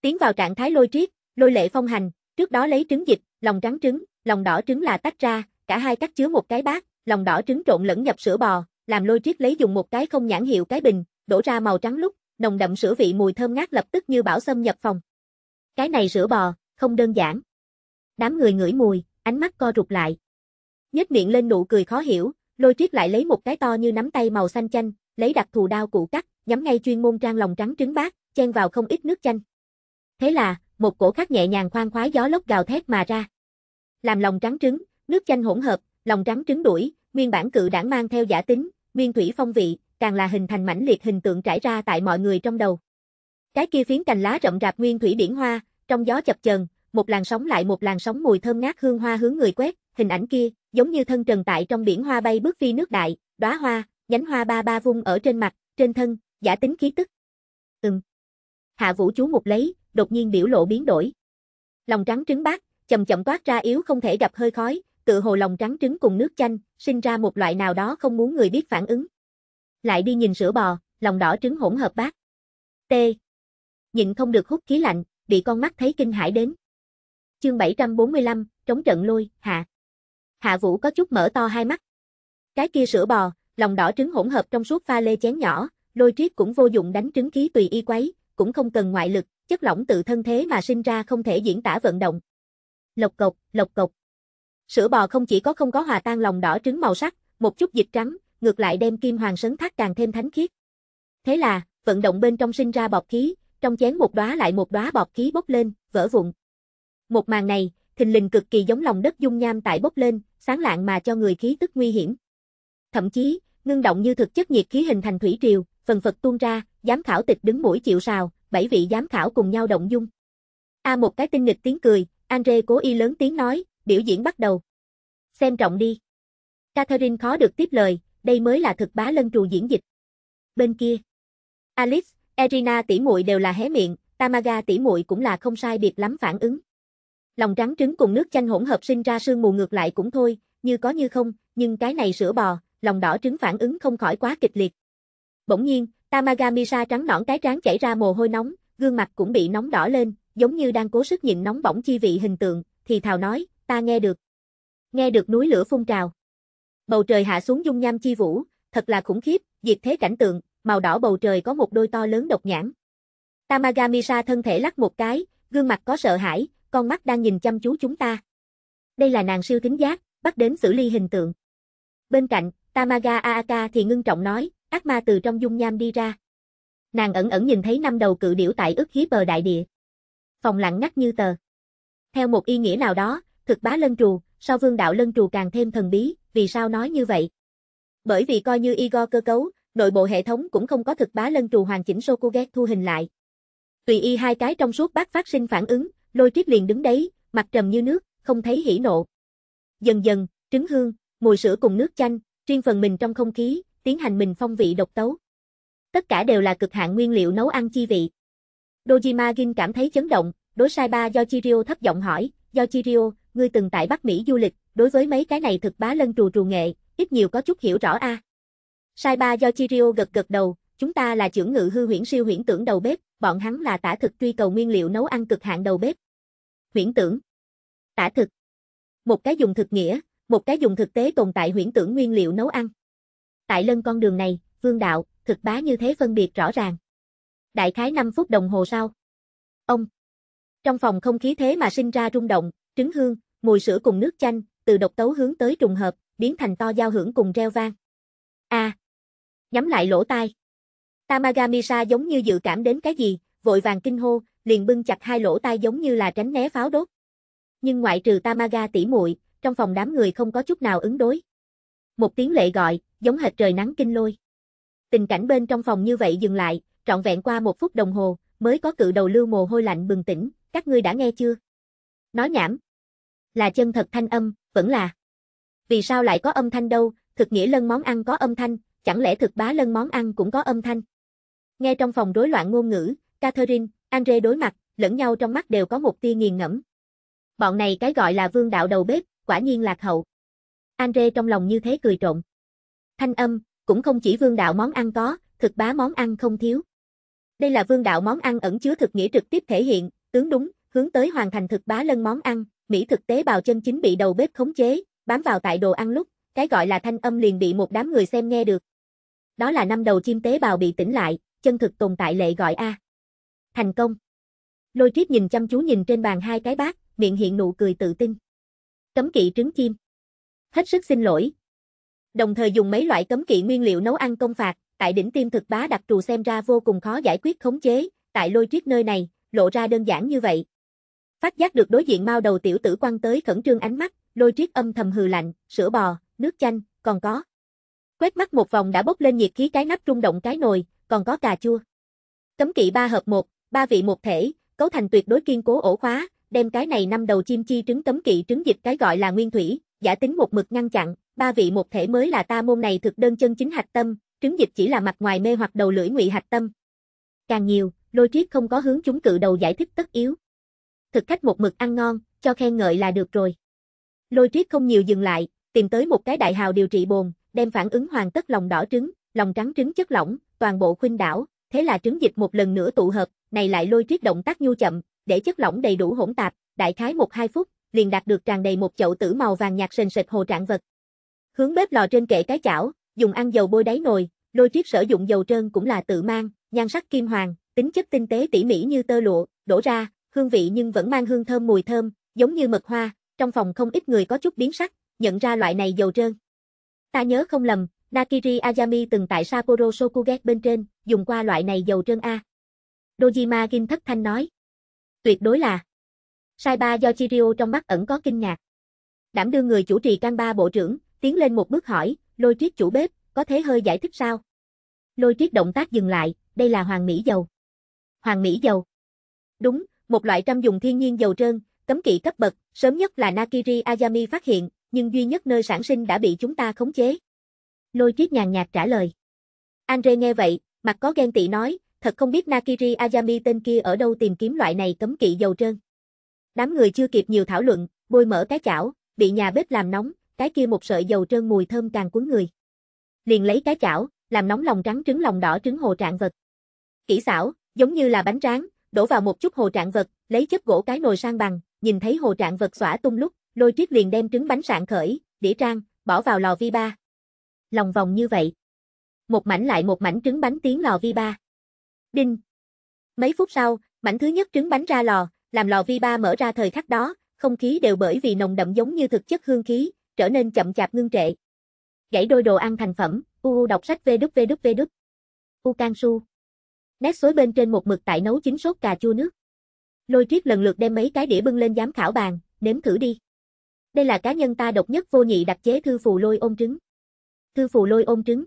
Tiến vào trạng thái lôi triết, lôi lệ phong hành, trước đó lấy trứng dịch, lòng trắng trứng, lòng đỏ trứng là tách ra, cả hai cắt chứa một cái bát, lòng đỏ trứng trộn lẫn nhập sữa bò, làm lôi triết lấy dùng một cái không nhãn hiệu cái bình, đổ ra màu trắng lúc, nồng đậm sữa vị mùi thơm ngát lập tức như bão xâm nhập phòng. Cái này sữa bò, không đơn giản. Đám người ngửi mùi, ánh mắt co rụt lại. Nhếch miệng lên nụ cười khó hiểu, lôi triết lại lấy một cái to như nắm tay màu xanh chanh, lấy đặc thù đao cụ cắt, nhắm ngay chuyên môn trang lòng trắng trứng bát, chen vào không ít nước chanh. Thế là, một cổ khắc nhẹ nhàng khoan khoái gió lốc gào thét mà ra. Làm lòng trắng trứng, nước chanh hỗn hợp, lòng trắng trứng đuổi, nguyên bản cự đảng mang theo giả tính, nguyên thủy phong vị, càng là hình thành mãnh liệt hình tượng trải ra tại mọi người trong đầu. Cái kia phiến cành lá rậm rạp nguyên thủy biển hoa, trong gió chập chờn, một làn sóng lại một làn sóng mùi thơm ngát hương hoa hướng người quét, hình ảnh kia, giống như thân trần tại trong biển hoa bay bước phi nước đại, đóa hoa, nhánh hoa ba ba vung ở trên mặt, trên thân, giả tính khí tức. Ừm. Hạ Vũ chú một lấy, đột nhiên biểu lộ biến đổi. Lòng trắng trứng bát, chậm chậm toát ra yếu không thể gặp hơi khói, tự hồ lòng trắng trứng cùng nước chanh, sinh ra một loại nào đó không muốn người biết phản ứng lại đi nhìn sữa bò, lòng đỏ trứng hỗn hợp bát. T. Nhìn không được hút khí lạnh, bị con mắt thấy kinh hãi đến. Chương 745, trống trận lôi, hạ. Hạ Vũ có chút mở to hai mắt. Cái kia sữa bò, lòng đỏ trứng hỗn hợp trong suốt pha lê chén nhỏ, lôi triết cũng vô dụng đánh trứng khí tùy y quấy, cũng không cần ngoại lực, chất lỏng tự thân thế mà sinh ra không thể diễn tả vận động. Lộc cộc, lộc cộc. Sữa bò không chỉ có không có hòa tan lòng đỏ trứng màu sắc, một chút dịch trắng, ngược lại đem kim hoàng sấn thác càng thêm thánh khiết. Thế là, vận động bên trong sinh ra bọt khí, trong chén một đóa lại một đóa bọt khí bốc lên, vỡ vụn. Một màn này, thình lình cực kỳ giống lòng đất dung nham tại bốc lên, sáng lạng mà cho người khí tức nguy hiểm. Thậm chí, ngưng động như thực chất nhiệt khí hình thành thủy triều, phần phật tuôn ra, giám khảo tịch đứng mũi chịu sào, bảy vị giám khảo cùng nhau động dung. A một cái tinh nghịch tiếng cười, Andre cố y lớn tiếng nói, biểu diễn bắt đầu. Xem trọng đi. Catherine khó được tiếp lời, đây mới là thực bá lân trù diễn dịch. Bên kia, Alice, Erina tỉ muội đều là hé miệng, Tamaga tỉ muội cũng là không sai biệt lắm phản ứng. Lòng trắng trứng cùng nước chanh hỗn hợp sinh ra sương mù ngược lại cũng thôi, như có như không, nhưng cái này sữa bò, lòng đỏ trứng phản ứng không khỏi quá kịch liệt. Bỗng nhiên, Tamaga Misa trắng nõn cái trán chảy ra mồ hôi nóng, gương mặt cũng bị nóng đỏ lên, giống như đang cố sức nhịn nóng bỏng chi vị hình tượng, thì thào nói, ta nghe được. Nghe được núi lửa phun trào. Bầu trời hạ xuống dung nham chi vũ, thật là khủng khiếp, diệt thế cảnh tượng, màu đỏ bầu trời có một đôi to lớn độc nhãn. Tamagamisa thân thể lắc một cái, gương mặt có sợ hãi, con mắt đang nhìn chăm chú chúng ta. Đây là nàng siêu thính giác, bắt đến xử lý hình tượng. Bên cạnh, Tamaga Aaka thì ngưng trọng nói, ác ma từ trong dung nham đi ra. Nàng ẩn ẩn nhìn thấy năm đầu cự điểu tại ức khí bờ đại địa. Phòng lặng ngắt như tờ. Theo một ý nghĩa nào đó, thực bá lân trù, sau vương đạo lân trù càng thêm thần bí, vì sao nói như vậy? Bởi vì coi như Igor cơ cấu, nội bộ hệ thống cũng không có thực bá lân trù hoàn chỉnh Sokuget thu hình lại. Tùy y hai cái trong suốt bát phát sinh phản ứng, lôi triết liền đứng đấy, mặt trầm như nước, không thấy hỉ nộ. Dần dần, trứng hương, mùi sữa cùng nước chanh, riêng phần mình trong không khí, tiến hành mình phong vị độc tấu. Tất cả đều là cực hạn nguyên liệu nấu ăn chi vị. Dojima Gin cảm thấy chấn động, đối sai ba do Chirio thấp giọng hỏi, do Chirio, ngươi từng tại Bắc Mỹ du lịch, đối với mấy cái này thực bá lân trù trù nghệ, ít nhiều có chút hiểu rõ a. À. Sai ba do Chirio gật gật đầu, chúng ta là trưởng ngự hư huyễn siêu huyễn tưởng đầu bếp, bọn hắn là tả thực truy cầu nguyên liệu nấu ăn cực hạn đầu bếp. Huyễn tưởng. Tả thực. Một cái dùng thực nghĩa, một cái dùng thực tế tồn tại huyễn tưởng nguyên liệu nấu ăn. Tại lân con đường này, vương đạo, thực bá như thế phân biệt rõ ràng. Đại khái 5 phút đồng hồ sau. Ông. Trong phòng không khí thế mà sinh ra rung động, trứng hương, mùi sữa cùng nước chanh, từ độc tấu hướng tới trùng hợp, biến thành to giao hưởng cùng reo vang. A. À, nhắm lại lỗ tai. Tamagamisa giống như dự cảm đến cái gì, vội vàng kinh hô, liền bưng chặt hai lỗ tai giống như là tránh né pháo đốt. Nhưng ngoại trừ Tamaga tỉ muội, trong phòng đám người không có chút nào ứng đối. Một tiếng lệ gọi, giống hệt trời nắng kinh lôi. Tình cảnh bên trong phòng như vậy dừng lại, trọn vẹn qua một phút đồng hồ, mới có cự đầu lưu mồ hôi lạnh bừng tỉnh, các ngươi đã nghe chưa? Nói nhảm. Là chân thật thanh âm, vẫn là. Vì sao lại có âm thanh đâu, thực nghĩa lân món ăn có âm thanh, chẳng lẽ thực bá lân món ăn cũng có âm thanh. Nghe trong phòng rối loạn ngôn ngữ, Catherine, Andre đối mặt, lẫn nhau trong mắt đều có một tia nghiền ngẫm. Bọn này cái gọi là vương đạo đầu bếp, quả nhiên lạc hậu. Andre trong lòng như thế cười trộn. Thanh âm, cũng không chỉ vương đạo món ăn có, thực bá món ăn không thiếu. Đây là vương đạo món ăn ẩn chứa thực nghĩa trực tiếp thể hiện, tướng đúng, hướng tới hoàn thành thực bá lân món ăn, Mỹ thực tế bào chân chính bị đầu bếp khống chế, bám vào tại đồ ăn lúc, cái gọi là thanh âm liền bị một đám người xem nghe được. Đó là năm đầu chim tế bào bị tỉnh lại, chân thực tồn tại lệ gọi A. Thành công. Lôi triết nhìn chăm chú nhìn trên bàn hai cái bát, miệng hiện nụ cười tự tin. Cấm kỵ trứng chim. Hết sức xin lỗi. Đồng thời dùng mấy loại cấm kỵ nguyên liệu nấu ăn công phạt, tại đỉnh tiêm thực bá đặc trù xem ra vô cùng khó giải quyết khống chế, tại lôi triết nơi này, lộ ra đơn giản như vậy. Phát giác được đối diện mao đầu tiểu tử quăng tới khẩn trương ánh mắt, lôi triết âm thầm hừ lạnh, sữa bò, nước chanh, còn có. Quét mắt một vòng đã bốc lên nhiệt khí cái nắp rung động cái nồi, còn có cà chua. Cấm kỵ ba hợp một, ba vị một thể, cấu thành tuyệt đối kiên cố ổ khóa, đem cái này năm đầu chim chi trứng cấm kỵ trứng dịch cái gọi là nguyên thủy, giả tính một mực ngăn chặn, ba vị một thể mới là ta môn này thực đơn chân chính hạch tâm, trứng dịch chỉ là mặt ngoài mê hoặc đầu lưỡi ngụy hạch tâm. Càng nhiều, lôi triết không có hướng chúng cự đầu giải thích tất yếu thực khách một mực ăn ngon, cho khen ngợi là được rồi. Lôi triết không nhiều dừng lại, tìm tới một cái đại hào điều trị bồn, đem phản ứng hoàn tất lòng đỏ trứng, lòng trắng trứng chất lỏng, toàn bộ khuynh đảo, thế là trứng dịch một lần nữa tụ hợp, này lại lôi triết động tác nhu chậm, để chất lỏng đầy đủ hỗn tạp, đại khái một hai phút, liền đạt được tràn đầy một chậu tử màu vàng nhạt sền sệt hồ trạng vật. Hướng bếp lò trên kệ cái chảo, dùng ăn dầu bôi đáy nồi, lôi triết sử dụng dầu trơn cũng là tự mang, nhan sắc kim hoàng, tính chất tinh tế tỉ mỉ như tơ lụa, đổ ra, hương vị nhưng vẫn mang hương thơm mùi thơm, giống như mật hoa, trong phòng không ít người có chút biến sắc, nhận ra loại này dầu trơn. Ta nhớ không lầm, Nakiri Ayami từng tại Sapporo Sokuget bên trên, dùng qua loại này dầu trơn A. Dojima Gin thất thanh nói. Tuyệt đối là. Sai ba do Chirio trong mắt ẩn có kinh ngạc. Đảm đương người chủ trì can ba bộ trưởng, tiến lên một bước hỏi, lôi triết chủ bếp, có thế hơi giải thích sao? Lôi triết động tác dừng lại, đây là hoàng mỹ dầu. Hoàng mỹ dầu. Đúng, một loại trăm dùng thiên nhiên dầu trơn, cấm kỵ cấp bậc, sớm nhất là Nakiri Ayami phát hiện, nhưng duy nhất nơi sản sinh đã bị chúng ta khống chế. Lôi triết nhàn nhạt trả lời. Andre nghe vậy, mặt có ghen tị nói, thật không biết Nakiri Ayami tên kia ở đâu tìm kiếm loại này cấm kỵ dầu trơn. Đám người chưa kịp nhiều thảo luận, bôi mở cái chảo, bị nhà bếp làm nóng, cái kia một sợi dầu trơn mùi thơm càng cuốn người. Liền lấy cái chảo, làm nóng lòng trắng trứng lòng đỏ trứng hồ trạng vật. Kỹ xảo, giống như là bánh tráng, đổ vào một chút hồ trạng vật, lấy chất gỗ cái nồi sang bằng, nhìn thấy hồ trạng vật xỏa tung lúc, lôi tuyết liền đem trứng bánh sạn khởi, đĩa trang, bỏ vào lò vi ba. Lòng vòng như vậy. Một mảnh lại một mảnh trứng bánh tiến lò vi ba. Đinh. Mấy phút sau, mảnh thứ nhất trứng bánh ra lò, làm lò vi ba mở ra thời khắc đó, không khí đều bởi vì nồng đậm giống như thực chất hương khí, trở nên chậm chạp ngưng trệ. Gãy đôi đồ ăn thành phẩm, u đọc sách vê đúc vê đúc vê đúc. U Can Su Nét xối bên trên một mực tại nấu chín sốt cà chua nước. Lôi triết lần lượt đem mấy cái đĩa bưng lên giám khảo bàn, nếm thử đi. Đây là cá nhân ta độc nhất vô nhị đặc chế thư phù lôi ôm trứng. Thư phù lôi ôm trứng.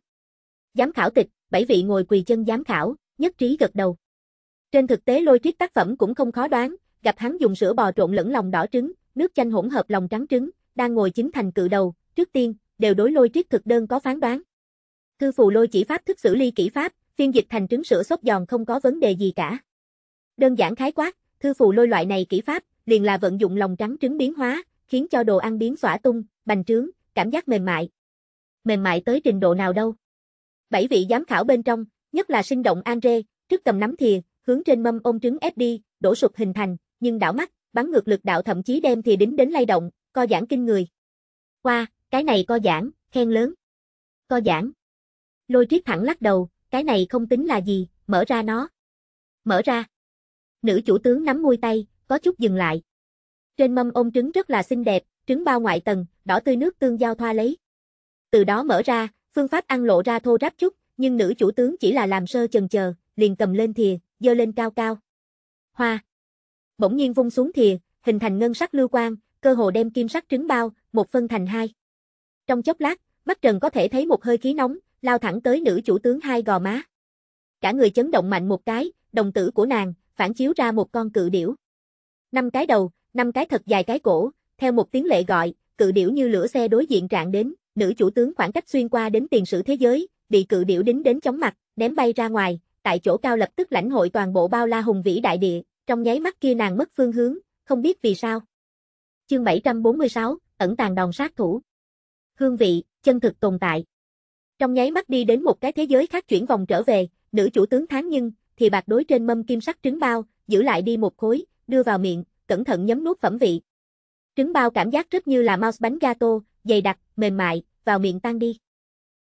Giám khảo tịch, bảy vị ngồi quỳ chân giám khảo, nhất trí gật đầu. Trên thực tế lôi triết tác phẩm cũng không khó đoán, gặp hắn dùng sữa bò trộn lẫn lòng đỏ trứng, nước chanh hỗn hợp lòng trắng trứng, đang ngồi chính thành cự đầu, trước tiên, đều đối lôi triết thực đơn có phán đoán. Thư phù lôi chỉ pháp thức xử ly kỹ pháp, phiên dịch thành trứng sữa xốp giòn không có vấn đề gì cả. Đơn giản khái quát, thư phù lôi loại này kỹ pháp, liền là vận dụng lòng trắng trứng biến hóa, khiến cho đồ ăn biến xỏa tung, bành trướng, cảm giác mềm mại. Mềm mại tới trình độ nào đâu? Bảy vị giám khảo bên trong, nhất là sinh động Andre, trước cầm nắm thìa, hướng trên mâm ôm trứng ép đi, đổ sụp hình thành, nhưng đảo mắt, bắn ngược lực đạo thậm chí đem thì đính đến lay động, co giãn kinh người. Qua, wow, cái này co giãn, khen lớn. Co giãn. Lôi triết thẳng lắc đầu, cái này không tính là gì, mở ra nó. Mở ra. Nữ chủ tướng nắm môi tay, có chút dừng lại. Trên mâm ôm trứng rất là xinh đẹp, trứng bao ngoại tầng, đỏ tươi nước tương giao thoa lấy. Từ đó mở ra, phương pháp ăn lộ ra thô ráp chút, nhưng nữ chủ tướng chỉ là làm sơ chần chờ, liền cầm lên thìa, dơ lên cao cao. Hoa. Bỗng nhiên vung xuống thìa, hình thành ngân sắc lưu quang, cơ hồ đem kim sắc trứng bao, một phân thành hai. Trong chốc lát, mắt Trần có thể thấy một hơi khí nóng, lao thẳng tới nữ chủ tướng hai gò má. Cả người chấn động mạnh một cái, đồng tử của nàng, phản chiếu ra một con cự điểu. Năm cái đầu, năm cái thật dài cái cổ, theo một tiếng lệ gọi, cự điểu như lửa xe đối diện trạng đến, nữ chủ tướng khoảng cách xuyên qua đến tiền sử thế giới, bị cự điểu đính đến chóng mặt, ném bay ra ngoài, tại chỗ cao lập tức lãnh hội toàn bộ bao la hùng vĩ đại địa, trong nháy mắt kia nàng mất phương hướng, không biết vì sao. Chương 746, ẩn tàng đòn sát thủ. Hương vị, chân thực tồn tại. Trong nháy mắt đi đến một cái thế giới khác chuyển vòng trở về, nữ chủ tướng tháng nhưng, thì bạc đối trên mâm kim sắc trứng bao, giữ lại đi một khối, đưa vào miệng, cẩn thận nhấm nuốt phẩm vị. Trứng bao cảm giác rất như là mouse bánh gato, dày đặc, mềm mại, vào miệng tan đi.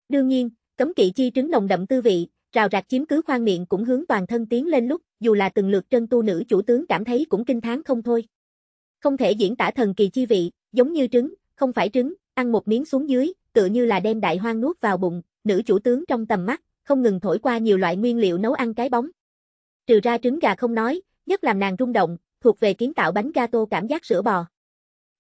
Đương nhiên, cấm kỵ chi trứng nồng đậm tư vị, rào rạc chiếm cứ khoang miệng cũng hướng toàn thân tiến lên lúc, dù là từng lượt chân tu nữ chủ tướng cảm thấy cũng kinh thán không thôi. Không thể diễn tả thần kỳ chi vị, giống như trứng, không phải trứng, ăn một miếng xuống dưới, tựa như là đem đại hoang nuốt vào bụng, nữ chủ tướng trong tầm mắt, không ngừng thổi qua nhiều loại nguyên liệu nấu ăn cái bóng. Trừ ra trứng gà không nói, nhất làm nàng rung động, thuộc về kiến tạo bánh gato cảm giác sữa bò.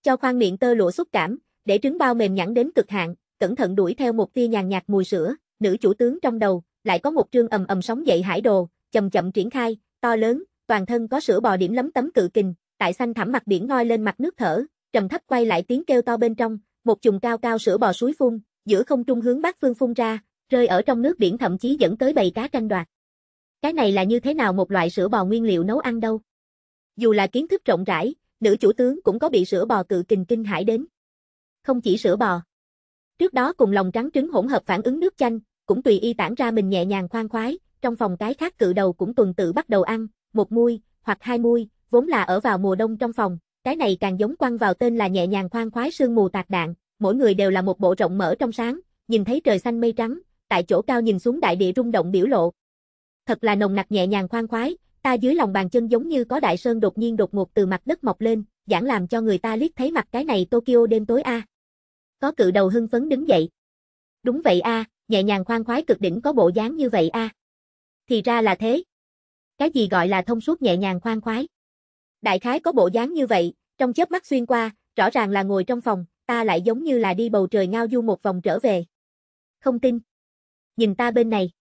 Cho khoang miệng tơ lụa xúc cảm, để trứng bao mềm nhẵn đến cực hạn, cẩn thận đuổi theo một tia nhàn nhạt mùi sữa, nữ chủ tướng trong đầu, lại có một trương ầm ầm sóng dậy hải đồ, chậm chậm triển khai, to lớn, toàn thân có sữa bò điểm lấm tấm cự kình, tại xanh thẳm mặt biển ngoi lên mặt nước thở, trầm thấp quay lại tiếng kêu to bên trong, một chùm cao cao sữa bò suối phun, giữa không trung hướng bắc phương phun ra, rơi ở trong nước biển thậm chí dẫn tới bầy cá tranh đoạt. Cái này là như thế nào một loại sữa bò nguyên liệu nấu ăn đâu? Dù là kiến thức rộng rãi, nữ chủ tướng cũng có bị sữa bò cự kình kinh hãi đến. Không chỉ sữa bò. Trước đó cùng lòng trắng trứng hỗn hợp phản ứng nước chanh, cũng tùy y tản ra mình nhẹ nhàng khoan khoái, trong phòng cái khác cự đầu cũng tuần tự bắt đầu ăn, một muôi, hoặc hai muôi, vốn là ở vào mùa đông trong phòng, cái này càng giống quăng vào tên là nhẹ nhàng khoan khoái sương mù tạc đạn, mỗi người đều là một bộ rộng mở trong sáng, nhìn thấy trời xanh mây trắng, tại chỗ cao nhìn xuống đại địa rung động biểu lộ. Thật là nồng nặc nhẹ nhàng khoan khoái, ta dưới lòng bàn chân giống như có đại sơn đột nhiên đột ngột từ mặt đất mọc lên, giảng làm cho người ta liếc thấy mặt cái này Tokyo đêm tối a. Có cự đầu hưng phấn đứng dậy. Đúng vậy a, nhẹ nhàng khoan khoái cực đỉnh có bộ dáng như vậy a. Thì ra là thế. Cái gì gọi là thông suốt nhẹ nhàng khoan khoái? đại khái có bộ dáng như vậy, trong chớp mắt xuyên qua, rõ ràng là ngồi trong phòng, ta lại giống như là đi bầu trời ngao du một vòng trở về. Không tin. Nhìn ta bên này.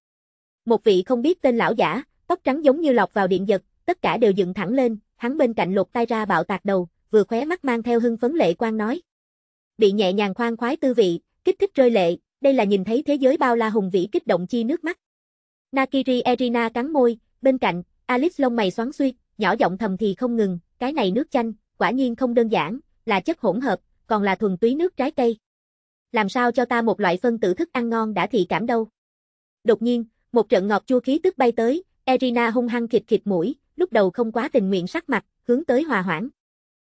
Một vị không biết tên lão giả, tóc trắng giống như lọc vào điện giật, tất cả đều dựng thẳng lên, hắn bên cạnh lột tay ra bạo tạc đầu, vừa khóe mắt mang theo hưng phấn lệ quang nói. Bị nhẹ nhàng khoan khoái tư vị, kích thích rơi lệ, đây là nhìn thấy thế giới bao la hùng vĩ kích động chi nước mắt. Nakiri Erina cắn môi, bên cạnh, Alice lông mày xoắn xuýt, nhỏ giọng thầm thì không ngừng, cái này nước chanh, quả nhiên không đơn giản, là chất hỗn hợp, còn là thuần túy nước trái cây. Làm sao cho ta một loại phân tử thức ăn ngon đã thị cảm đâu. Đột nhiên, một trận ngọt chua khí tức bay tới, Erina hung hăng khịt khịt mũi, lúc đầu không quá tình nguyện sắc mặt, hướng tới hòa hoãn.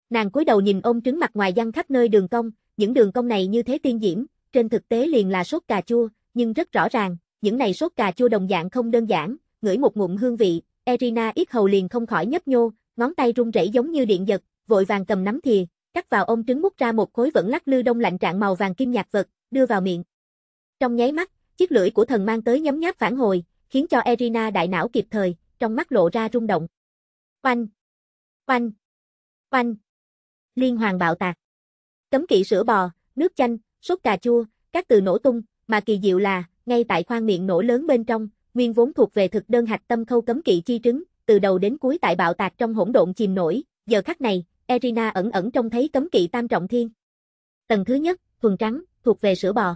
Nàng cúi đầu nhìn ôm trứng mặt ngoài răng khắp nơi đường cong, những đường cong này như thế tiên diễm, trên thực tế liền là sốt cà chua, nhưng rất rõ ràng, những này sốt cà chua đồng dạng không đơn giản, ngửi một ngụm hương vị, Erina ít hầu liền không khỏi nhấp nhô, ngón tay run rẩy giống như điện giật, vội vàng cầm nắm thìa, cắt vào ông trứng mút ra một khối vẫn lắc lư đông lạnh trạng màu vàng kim nhạt vật, đưa vào miệng. Trong nháy mắt, chiếc lưỡi của thần mang tới nhấm nháp phản hồi, khiến cho Erina đại não kịp thời, trong mắt lộ ra rung động. Oanh! Oanh! Oanh! Liên hoàn bạo tạc. Cấm kỵ sữa bò, nước chanh, sốt cà chua, các từ nổ tung, mà kỳ diệu là, ngay tại khoang miệng nổ lớn bên trong, nguyên vốn thuộc về thực đơn hạch tâm khâu cấm kỵ chi trứng, từ đầu đến cuối tại bạo tạc trong hỗn độn chìm nổi, giờ khắc này, Erina ẩn ẩn trông thấy cấm kỵ tam trọng thiên. Tầng thứ nhất, thuần trắng, thuộc về sữa bò.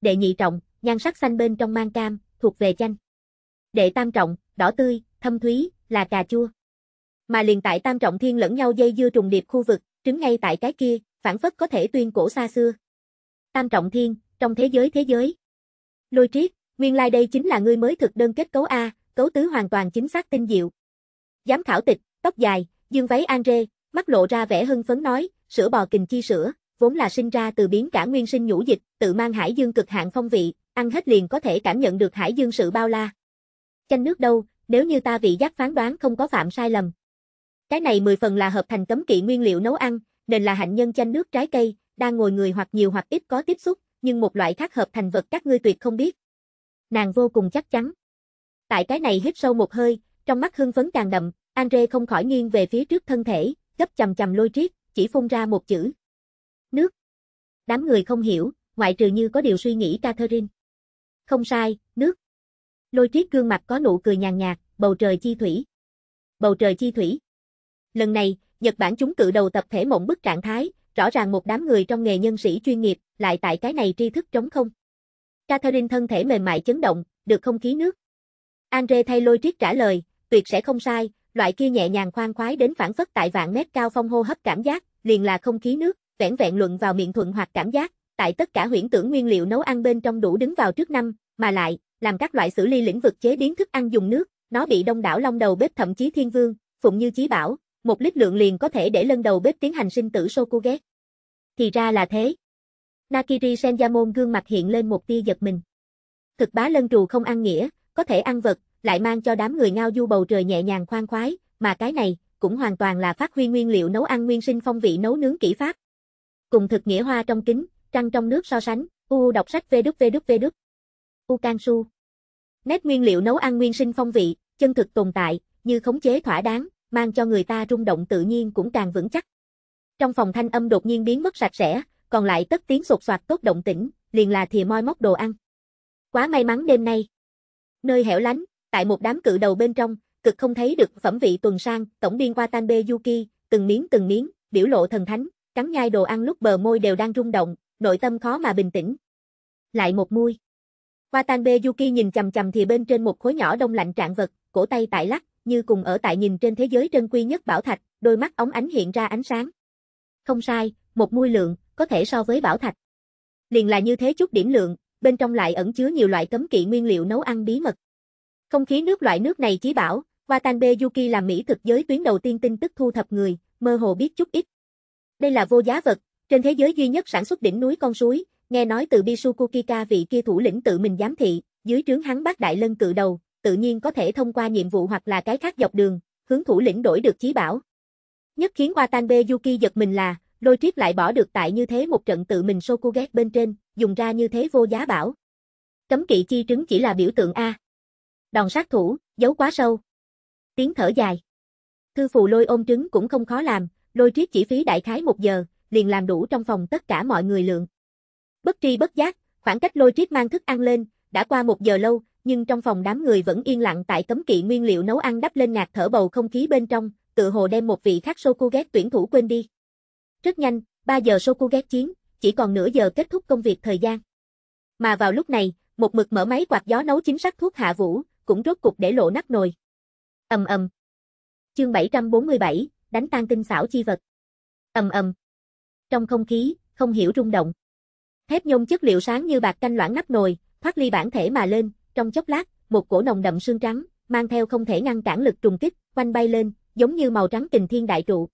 Đệ nhị trọng, nhan sắc xanh bên trong mang cam, thuộc về chanh. Đệ tam trọng, đỏ tươi, thâm thúy, là cà chua. Mà liền tại tam trọng thiên lẫn nhau dây dưa trùng điệp khu vực, trứng ngay tại cái kia, phản phất có thể tuyên cổ xa xưa. Tam trọng thiên, trong thế giới thế giới. Lôi triết, Nguyên lai like đây chính là ngươi mới thực đơn kết cấu A, cấu tứ hoàn toàn chính xác tinh diệu. Giám khảo tịch, tóc dài, dương váy Andre, mắt lộ ra vẻ hưng phấn nói, sữa bò kình chi sữa, vốn là sinh ra từ biến cả nguyên sinh nhũ dịch, tự mang hải dương cực hạn phong vị, ăn hết liền có thể cảm nhận được hải dương sự bao la. Chanh nước đâu, nếu như ta vị giác phán đoán không có phạm sai lầm. Cái này mười phần là hợp thành cấm kỵ nguyên liệu nấu ăn, nên là hạnh nhân chanh nước trái cây, đang ngồi người hoặc nhiều hoặc ít có tiếp xúc, nhưng một loại khác hợp thành vật các ngươi tuyệt không biết nàng vô cùng chắc chắn. Tại cái này hít sâu một hơi, trong mắt hưng phấn càng đậm, Andre không khỏi nghiêng về phía trước thân thể, gấp chầm chầm lôi triết, chỉ phun ra một chữ. Nước. Đám người không hiểu, ngoại trừ như có điều suy nghĩ Catherine. Không sai, nước. Lôi triết gương mặt có nụ cười nhàn nhạt, bầu trời chi thủy. Bầu trời chi thủy. Lần này, Nhật Bản chúng cự đầu tập thể mộng bức trạng thái, rõ ràng một đám người trong nghề nhân sĩ chuyên nghiệp, lại tại cái này tri thức trống không. Catherine thân thể mềm mại chấn động, được không khí nước. Andre thay lôi triết trả lời, tuyệt sẽ không sai, loại kia nhẹ nhàng khoan khoái đến phản phất tại vạn mét cao phong hô hấp cảm giác, liền là không khí nước, vẻn vẹn luận vào miệng thuận hoặc cảm giác, tại tất cả huyễn tưởng nguyên liệu nấu ăn bên trong đủ đứng vào trước năm, mà lại, làm các loại xử lý lĩnh vực chế biến thức ăn dùng nước, nó bị đông đảo long đầu bếp thậm chí thiên vương, phụng như chí bảo, một lít lượng liền có thể để lân đầu bếp tiến hành sinh tử sô cô Sokuget. Thì ra là thế, Nakiri Senjamon gương mặt hiện lên một tia giật mình. Thực bá lân trù không ăn nghĩa, có thể ăn vật, lại mang cho đám người ngao du bầu trời nhẹ nhàng khoan khoái, mà cái này, cũng hoàn toàn là phát huy nguyên liệu nấu ăn nguyên sinh phong vị nấu nướng kỹ pháp. Cùng thực nghĩa hoa trong kính, trăng trong nước so sánh, u đọc sách vê đúc vê đúc vê đúc. U can su. Nét nguyên liệu nấu ăn nguyên sinh phong vị, chân thực tồn tại, như khống chế thỏa đáng, mang cho người ta rung động tự nhiên cũng càng vững chắc. Trong phòng thanh âm đột nhiên biến mất sạch sẽ, còn lại tất tiếng sột soạt tốt động tĩnh, liền là thì moi móc đồ ăn. Quá may mắn đêm nay. Nơi hẻo lánh, tại một đám cự đầu bên trong, cực không thấy được phẩm vị tuần sang, tổng biên qua Tanbe Yuki, từng miếng từng miếng, biểu lộ thần thánh, cắn nhai đồ ăn lúc bờ môi đều đang rung động, nội tâm khó mà bình tĩnh. Lại một mui. Watanbe Yuki nhìn chầm chầm thì bên trên một khối nhỏ đông lạnh trạng vật, cổ tay tại lắc, như cùng ở tại nhìn trên thế giới trân quý nhất bảo thạch, đôi mắt ống ánh hiện ra ánh sáng. Không sai, một mui lượng, có thể so với bảo thạch. Liền là như thế chút điểm lượng, bên trong lại ẩn chứa nhiều loại cấm kỵ nguyên liệu nấu ăn bí mật. Không khí nước loại nước này chí bảo, Watanabe Yuki là mỹ thực giới tuyến đầu tiên tin tức thu thập người, mơ hồ biết chút ít. Đây là vô giá vật, trên thế giới duy nhất sản xuất đỉnh núi con suối, nghe nói từ Bisukukika vị kia thủ lĩnh tự mình giám thị, dưới trướng hắn bác đại lân cự đầu, tự nhiên có thể thông qua nhiệm vụ hoặc là cái khác dọc đường, hướng thủ lĩnh đổi được chí bảo. Nhất khiến Watanabe Yuki giật mình là, lôi triết lại bỏ được tại như thế một trận tự mình sô cô ghét bên trên, dùng ra như thế vô giá bảo. Cấm kỵ chi trứng chỉ là biểu tượng A. Đòn sát thủ, giấu quá sâu. Tiếng thở dài. Thư phù lôi ôm trứng cũng không khó làm, lôi triết chỉ phí đại khái một giờ, liền làm đủ trong phòng tất cả mọi người lượng. Bất tri bất giác, khoảng cách lôi triết mang thức ăn lên, đã qua một giờ lâu, nhưng trong phòng đám người vẫn yên lặng tại cấm kỵ nguyên liệu nấu ăn đắp lên ngạt thở bầu không khí bên trong, tự hồ đem một vị khác sô cô ghét tuyển thủ quên đi. Rất nhanh, 3 giờ Sokuget chiến, chỉ còn nửa giờ kết thúc công việc thời gian. Mà vào lúc này, một mực mở máy quạt gió nấu chính xác thuốc hạ vũ, cũng rốt cục để lộ nắp nồi. Ầm ầm. Chương 747, đánh tan tinh xảo chi vật. Ầm ầm. Trong không khí, không hiểu rung động. Thép nhôm chất liệu sáng như bạc canh loãng nắp nồi, thoát ly bản thể mà lên, trong chốc lát, một cổ nồng đậm xương trắng, mang theo không thể ngăn cản lực trùng kích, quanh bay lên, giống như màu trắng kình thiên đại trụ.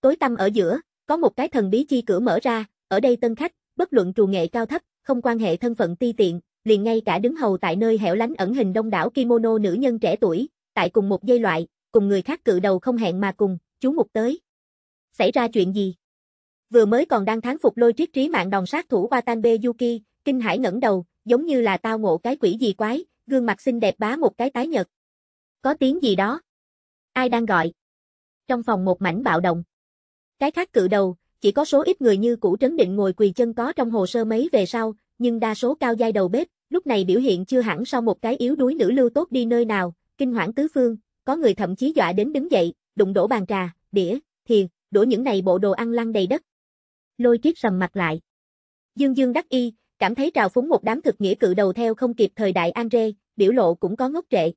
Tối tăm ở giữa, có một cái thần bí chi cửa mở ra, ở đây tân khách, bất luận trù nghệ cao thấp, không quan hệ thân phận ti tiện, liền ngay cả đứng hầu tại nơi hẻo lánh ẩn hình đông đảo kimono nữ nhân trẻ tuổi, tại cùng một dây loại, cùng người khác cự đầu không hẹn mà cùng, chú mục tới. Xảy ra chuyện gì? Vừa mới còn đang thán phục lôi triết trí mạng đòn sát thủ Watanbe Yuki, kinh hải ngẩng đầu, giống như là tao ngộ cái quỷ gì quái, gương mặt xinh đẹp bá một cái tái nhật. Có tiếng gì đó? Ai đang gọi? Trong phòng một mảnh bạo động. Cái khác cự đầu, chỉ có số ít người như cũ trấn định ngồi quỳ chân có trong hồ sơ mấy về sau, nhưng đa số cao giai đầu bếp, lúc này biểu hiện chưa hẳn sau một cái yếu đuối nữ lưu tốt đi nơi nào, kinh hoảng tứ phương, có người thậm chí dọa đến đứng dậy, đụng đổ bàn trà, đĩa, thiền, đổ những này bộ đồ ăn lăn đầy đất. Lôi kiếp sầm mặt lại. Dương Dương đắc y, cảm thấy trào phúng một đám thực nghĩa cự đầu theo không kịp thời đại Andre, biểu lộ cũng có ngốc trệ.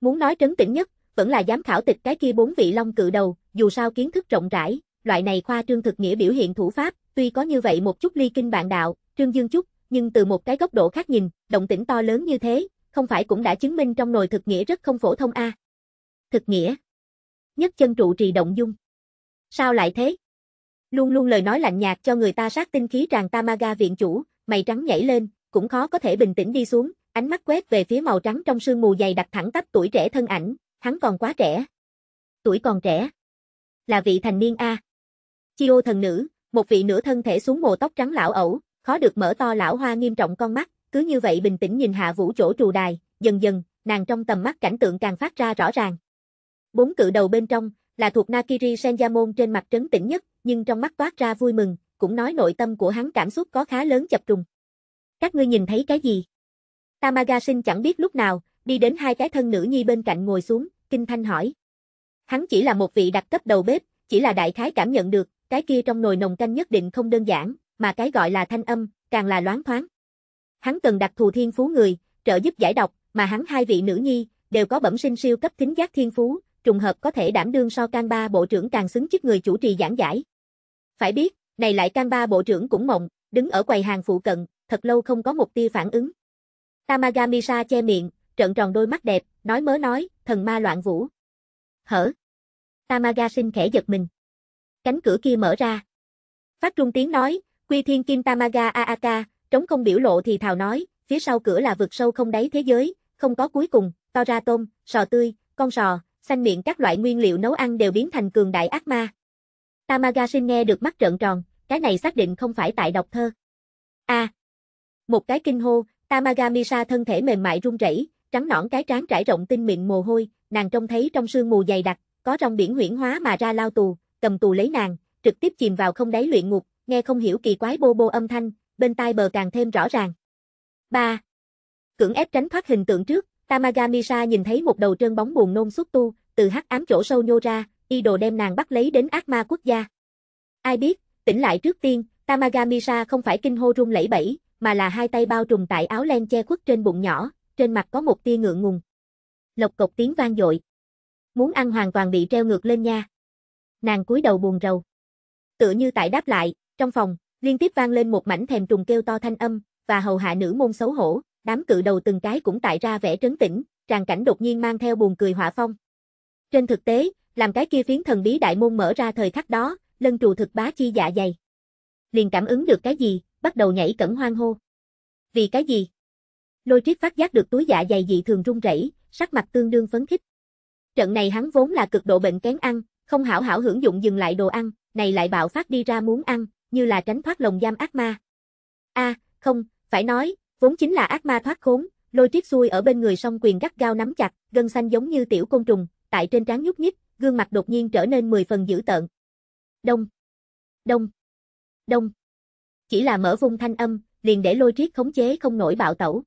Muốn nói trấn tĩnh nhất, vẫn là giám khảo tịch cái kia bốn vị long cự đầu, dù sao kiến thức rộng rãi, loại này khoa trương thực nghĩa biểu hiện thủ pháp, tuy có như vậy một chút ly kinh bạn đạo, trương dương chút, nhưng từ một cái góc độ khác nhìn, động tĩnh to lớn như thế, không phải cũng đã chứng minh trong nồi thực nghĩa rất không phổ thông a. À. Thực nghĩa. Nhất chân trụ trì động dung. Sao lại thế? Luôn luôn lời nói lạnh nhạt cho người ta sát tinh khí tràn Tamaga viện chủ, mày trắng nhảy lên, cũng khó có thể bình tĩnh đi xuống, ánh mắt quét về phía màu trắng trong sương mù dày đặc thẳng tắp tuổi trẻ thân ảnh, hắn còn quá trẻ. Tuổi còn trẻ. Là vị thành niên a. Chiêu thần nữ, một vị nửa thân thể xuống mồ tóc trắng lão ẩu, khó được mở to lão hoa nghiêm trọng con mắt, cứ như vậy bình tĩnh nhìn hạ vũ chỗ trù đài, dần dần, nàng trong tầm mắt cảnh tượng càng phát ra rõ ràng. Bốn cự đầu bên trong, là thuộc Nakiri Senjamon trên mặt trấn tĩnh nhất, nhưng trong mắt toát ra vui mừng, cũng nói nội tâm của hắn cảm xúc có khá lớn chập trùng. Các ngươi nhìn thấy cái gì? Tamagashin chẳng biết lúc nào, đi đến hai cái thân nữ nhi bên cạnh ngồi xuống, kinh thanh hỏi. Hắn chỉ là một vị đặc cấp đầu bếp, chỉ là đại khái cảm nhận được, cái kia trong nồi nồng canh nhất định không đơn giản, mà cái gọi là thanh âm, càng là loáng thoáng. Hắn cần đặc thù thiên phú người, trợ giúp giải độc, mà hắn hai vị nữ nhi, đều có bẩm sinh siêu cấp thính giác thiên phú, trùng hợp có thể đảm đương so can ba bộ trưởng càng xứng chức người chủ trì giảng giải. Phải biết, này lại can ba bộ trưởng cũng mộng, đứng ở quầy hàng phụ cận, thật lâu không có một tia phản ứng. Tamagamisa che miệng, trợn tròn đôi mắt đẹp, nói mớ nói, thần ma loạn vũ. Hở? Tamaga sinh khẽ giật mình cánh cửa kia mở ra. Phát trung tiếng nói, Quy Thiên Kim Tamaga Aaka, trống không biểu lộ thì thào nói, phía sau cửa là vực sâu không đáy thế giới, không có cuối cùng, to ra tôm, sò tươi, con sò, xanh miệng các loại nguyên liệu nấu ăn đều biến thành cường đại ác ma. Tamaga xin nghe được mắt trợn tròn, cái này xác định không phải tại đọc thơ. A. À, một cái kinh hô, Tamaga Misa thân thể mềm mại run rẩy, trắng nõn cái trán trải rộng tinh miệng mồ hôi, nàng trông thấy trong sương mù dày đặc, có trong biển huyển hóa mà ra lao tù, cầm tù lấy nàng, trực tiếp chìm vào không đáy luyện ngục, nghe không hiểu kỳ quái bô bô âm thanh, bên tai bờ càng thêm rõ ràng. 3. Cưỡng ép tránh thoát hình tượng trước, Tamaga nhìn thấy một đầu trơn bóng buồn nôn xuất tu, từ hắc ám chỗ sâu nhô ra, y đồ đem nàng bắt lấy đến ác ma quốc gia. Ai biết, tỉnh lại trước tiên, Tamaga không phải kinh hô rung lẩy bẩy, mà là hai tay bao trùm tại áo len che khuất trên bụng nhỏ, trên mặt có một tia ngượng ngùng. Lộc cộc tiếng vang dội. Muốn ăn hoàn toàn bị treo ngược lên nha nàng cúi đầu buồn rầu. Tựa như tại đáp lại, trong phòng, liên tiếp vang lên một mảnh thèm trùng kêu to thanh âm, và hầu hạ nữ môn xấu hổ, đám cự đầu từng cái cũng tại ra vẻ trấn tĩnh, tràn cảnh đột nhiên mang theo buồn cười hỏa phong. Trên thực tế, làm cái kia phiến thần bí đại môn mở ra thời khắc đó, lân trù thực bá chi dạ dày. Liền cảm ứng được cái gì, bắt đầu nhảy cẩn hoang hô. Vì cái gì? Lôi triết phát giác được túi dạ dày dị thường rung rẩy, sắc mặt tương đương phấn khích. Trận này hắn vốn là cực độ bệnh kén ăn, không hảo hảo hưởng dụng dừng lại đồ ăn, này lại bạo phát đi ra muốn ăn, như là tránh thoát lồng giam ác ma. A, à, không, phải nói, vốn chính là ác ma thoát khốn, lôi triết xuôi ở bên người song quyền gắt gao nắm chặt, gân xanh giống như tiểu côn trùng, tại trên trán nhúc nhích, gương mặt đột nhiên trở nên 10 phần dữ tợn. Đông, đông, đông. Chỉ là mở vung thanh âm, liền để lôi triết khống chế không nổi bạo tẩu.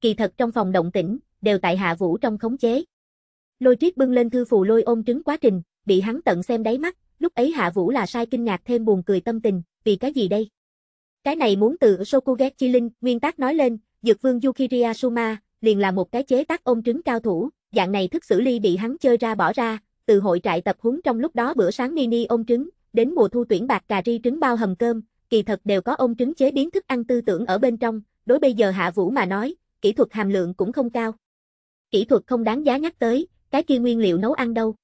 Kỳ thật trong phòng động tĩnh, đều tại hạ vũ trong khống chế. Lôi triết bưng lên thư phù lôi ôm trứng quá trình, bị hắn tận xem đáy mắt, lúc ấy Hạ Vũ là sai kinh ngạc thêm buồn cười tâm tình, vì cái gì đây? Cái này muốn từ Shokugeki Linh, nguyên tác nói lên, Dược Vương Yukiriya Suma, liền là một cái chế tác ôm trứng cao thủ, dạng này thức xử ly bị hắn chơi ra bỏ ra, từ hội trại tập huấn trong lúc đó bữa sáng mini ôm trứng, đến mùa thu tuyển bạc cà ri trứng bao hầm cơm, kỳ thật đều có ôm trứng chế biến thức ăn tư tưởng ở bên trong, đối bây giờ Hạ Vũ mà nói, kỹ thuật hàm lượng cũng không cao. Kỹ thuật không đáng giá nhắc tới, cái kia nguyên liệu nấu ăn đâu.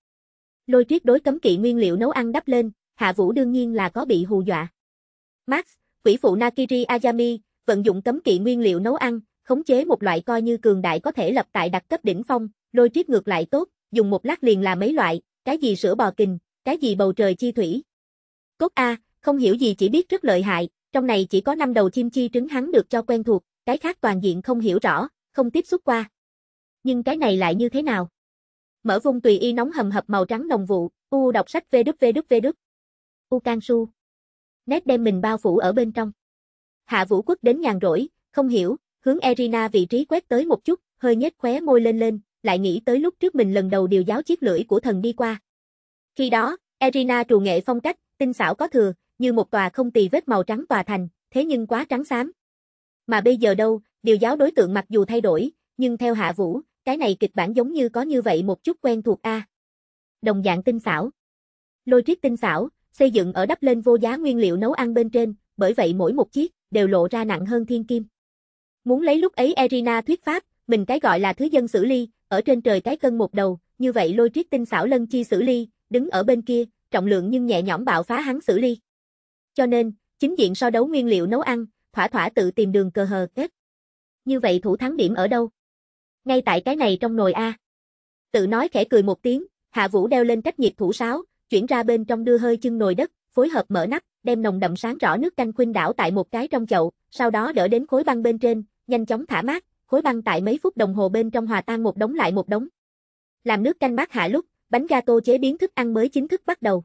Lôi tuyết đối cấm kỵ nguyên liệu nấu ăn đắp lên, Hạ Vũ đương nhiên là có bị hù dọa. Max, quỷ phụ Nakiri Ayami, vận dụng cấm kỵ nguyên liệu nấu ăn, khống chế một loại coi như cường đại có thể lập tại đặc cấp đỉnh phong, lôi tuyết ngược lại tốt, dùng một lát liền là mấy loại, cái gì sữa bò kình, cái gì bầu trời chi thủy. Cốt A, không hiểu gì chỉ biết rất lợi hại, trong này chỉ có năm đầu chim chi trứng hắn được cho quen thuộc, cái khác toàn diện không hiểu rõ, không tiếp xúc qua. Nhưng cái này lại như thế nào? Mở vung tùy y nóng hầm hập màu trắng nồng vụ, u đọc sách vê đứt vê đứt vê đứt. U can su. Nét đem mình bao phủ ở bên trong. Hạ vũ quốc đến nhàn rỗi, không hiểu, hướng Erina vị trí quét tới một chút, hơi nhếch khóe môi lên lên, lại nghĩ tới lúc trước mình lần đầu điều giáo chiếc lưỡi của thần đi qua. Khi đó, Erina trù nghệ phong cách, tinh xảo có thừa, như một tòa không tì vết màu trắng tòa thành, thế nhưng quá trắng xám. Mà bây giờ đâu, điều giáo đối tượng mặc dù thay đổi, nhưng theo Hạ Vũ, cái này kịch bản giống như có như vậy một chút quen thuộc a. Đồng dạng tinh xảo. Lôi triết tinh xảo, xây dựng ở đắp lên vô giá nguyên liệu nấu ăn bên trên, bởi vậy mỗi một chiếc đều lộ ra nặng hơn thiên kim. Muốn lấy lúc ấy Erina thuyết pháp, mình cái gọi là thứ dân xử ly, ở trên trời cái cân một đầu, như vậy lôi triết tinh xảo lân chi xử ly, đứng ở bên kia, trọng lượng nhưng nhẹ nhõm bạo phá hắn xử ly. Cho nên, chính diện so đấu nguyên liệu nấu ăn, thỏa thỏa tự tìm đường cờ hờ kết. Như vậy thủ thắng điểm ở đâu? ngay tại cái này trong nồi a. Tự nói khẽ cười một tiếng, Hạ Vũ đeo lên cách nhiệt thủ sáo, chuyển ra bên trong đưa hơi chân nồi đất, phối hợp mở nắp, đem nồng đậm sáng rõ nước canh khuynh đảo tại một cái trong chậu, sau đó đỡ đến khối băng bên trên, nhanh chóng thả mát, khối băng tại mấy phút đồng hồ bên trong hòa tan một đống lại một đống. Làm nước canh bát hạ lúc, bánh gato chế biến thức ăn mới chính thức bắt đầu.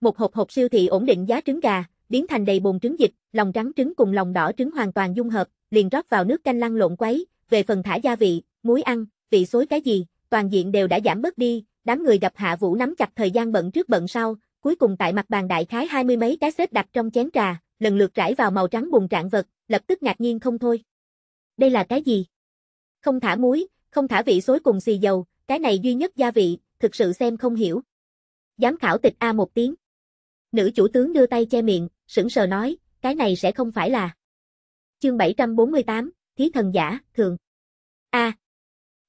Một hộp hộp siêu thị ổn định giá trứng gà, biến thành đầy bồn trứng dịch, lòng trắng trứng cùng lòng đỏ trứng hoàn toàn dung hợp, liền rót vào nước canh lăn lộn quấy, về phần thả gia vị, muối ăn, vị xối cái gì, toàn diện đều đã giảm bớt đi, đám người gặp Hạ Vũ nắm chặt thời gian bận trước bận sau, cuối cùng tại mặt bàn đại khái hai mươi mấy cái xếp đặt trong chén trà, lần lượt rải vào màu trắng bùng trạng vật, lập tức ngạc nhiên không thôi. Đây là cái gì? Không thả muối, không thả vị xối cùng xì dầu, cái này duy nhất gia vị, thực sự xem không hiểu. Giám khảo tịch A một tiếng. Nữ chủ tướng đưa tay che miệng, sững sờ nói, cái này sẽ không phải là. Chương 748, Thí thần giả, thường. A,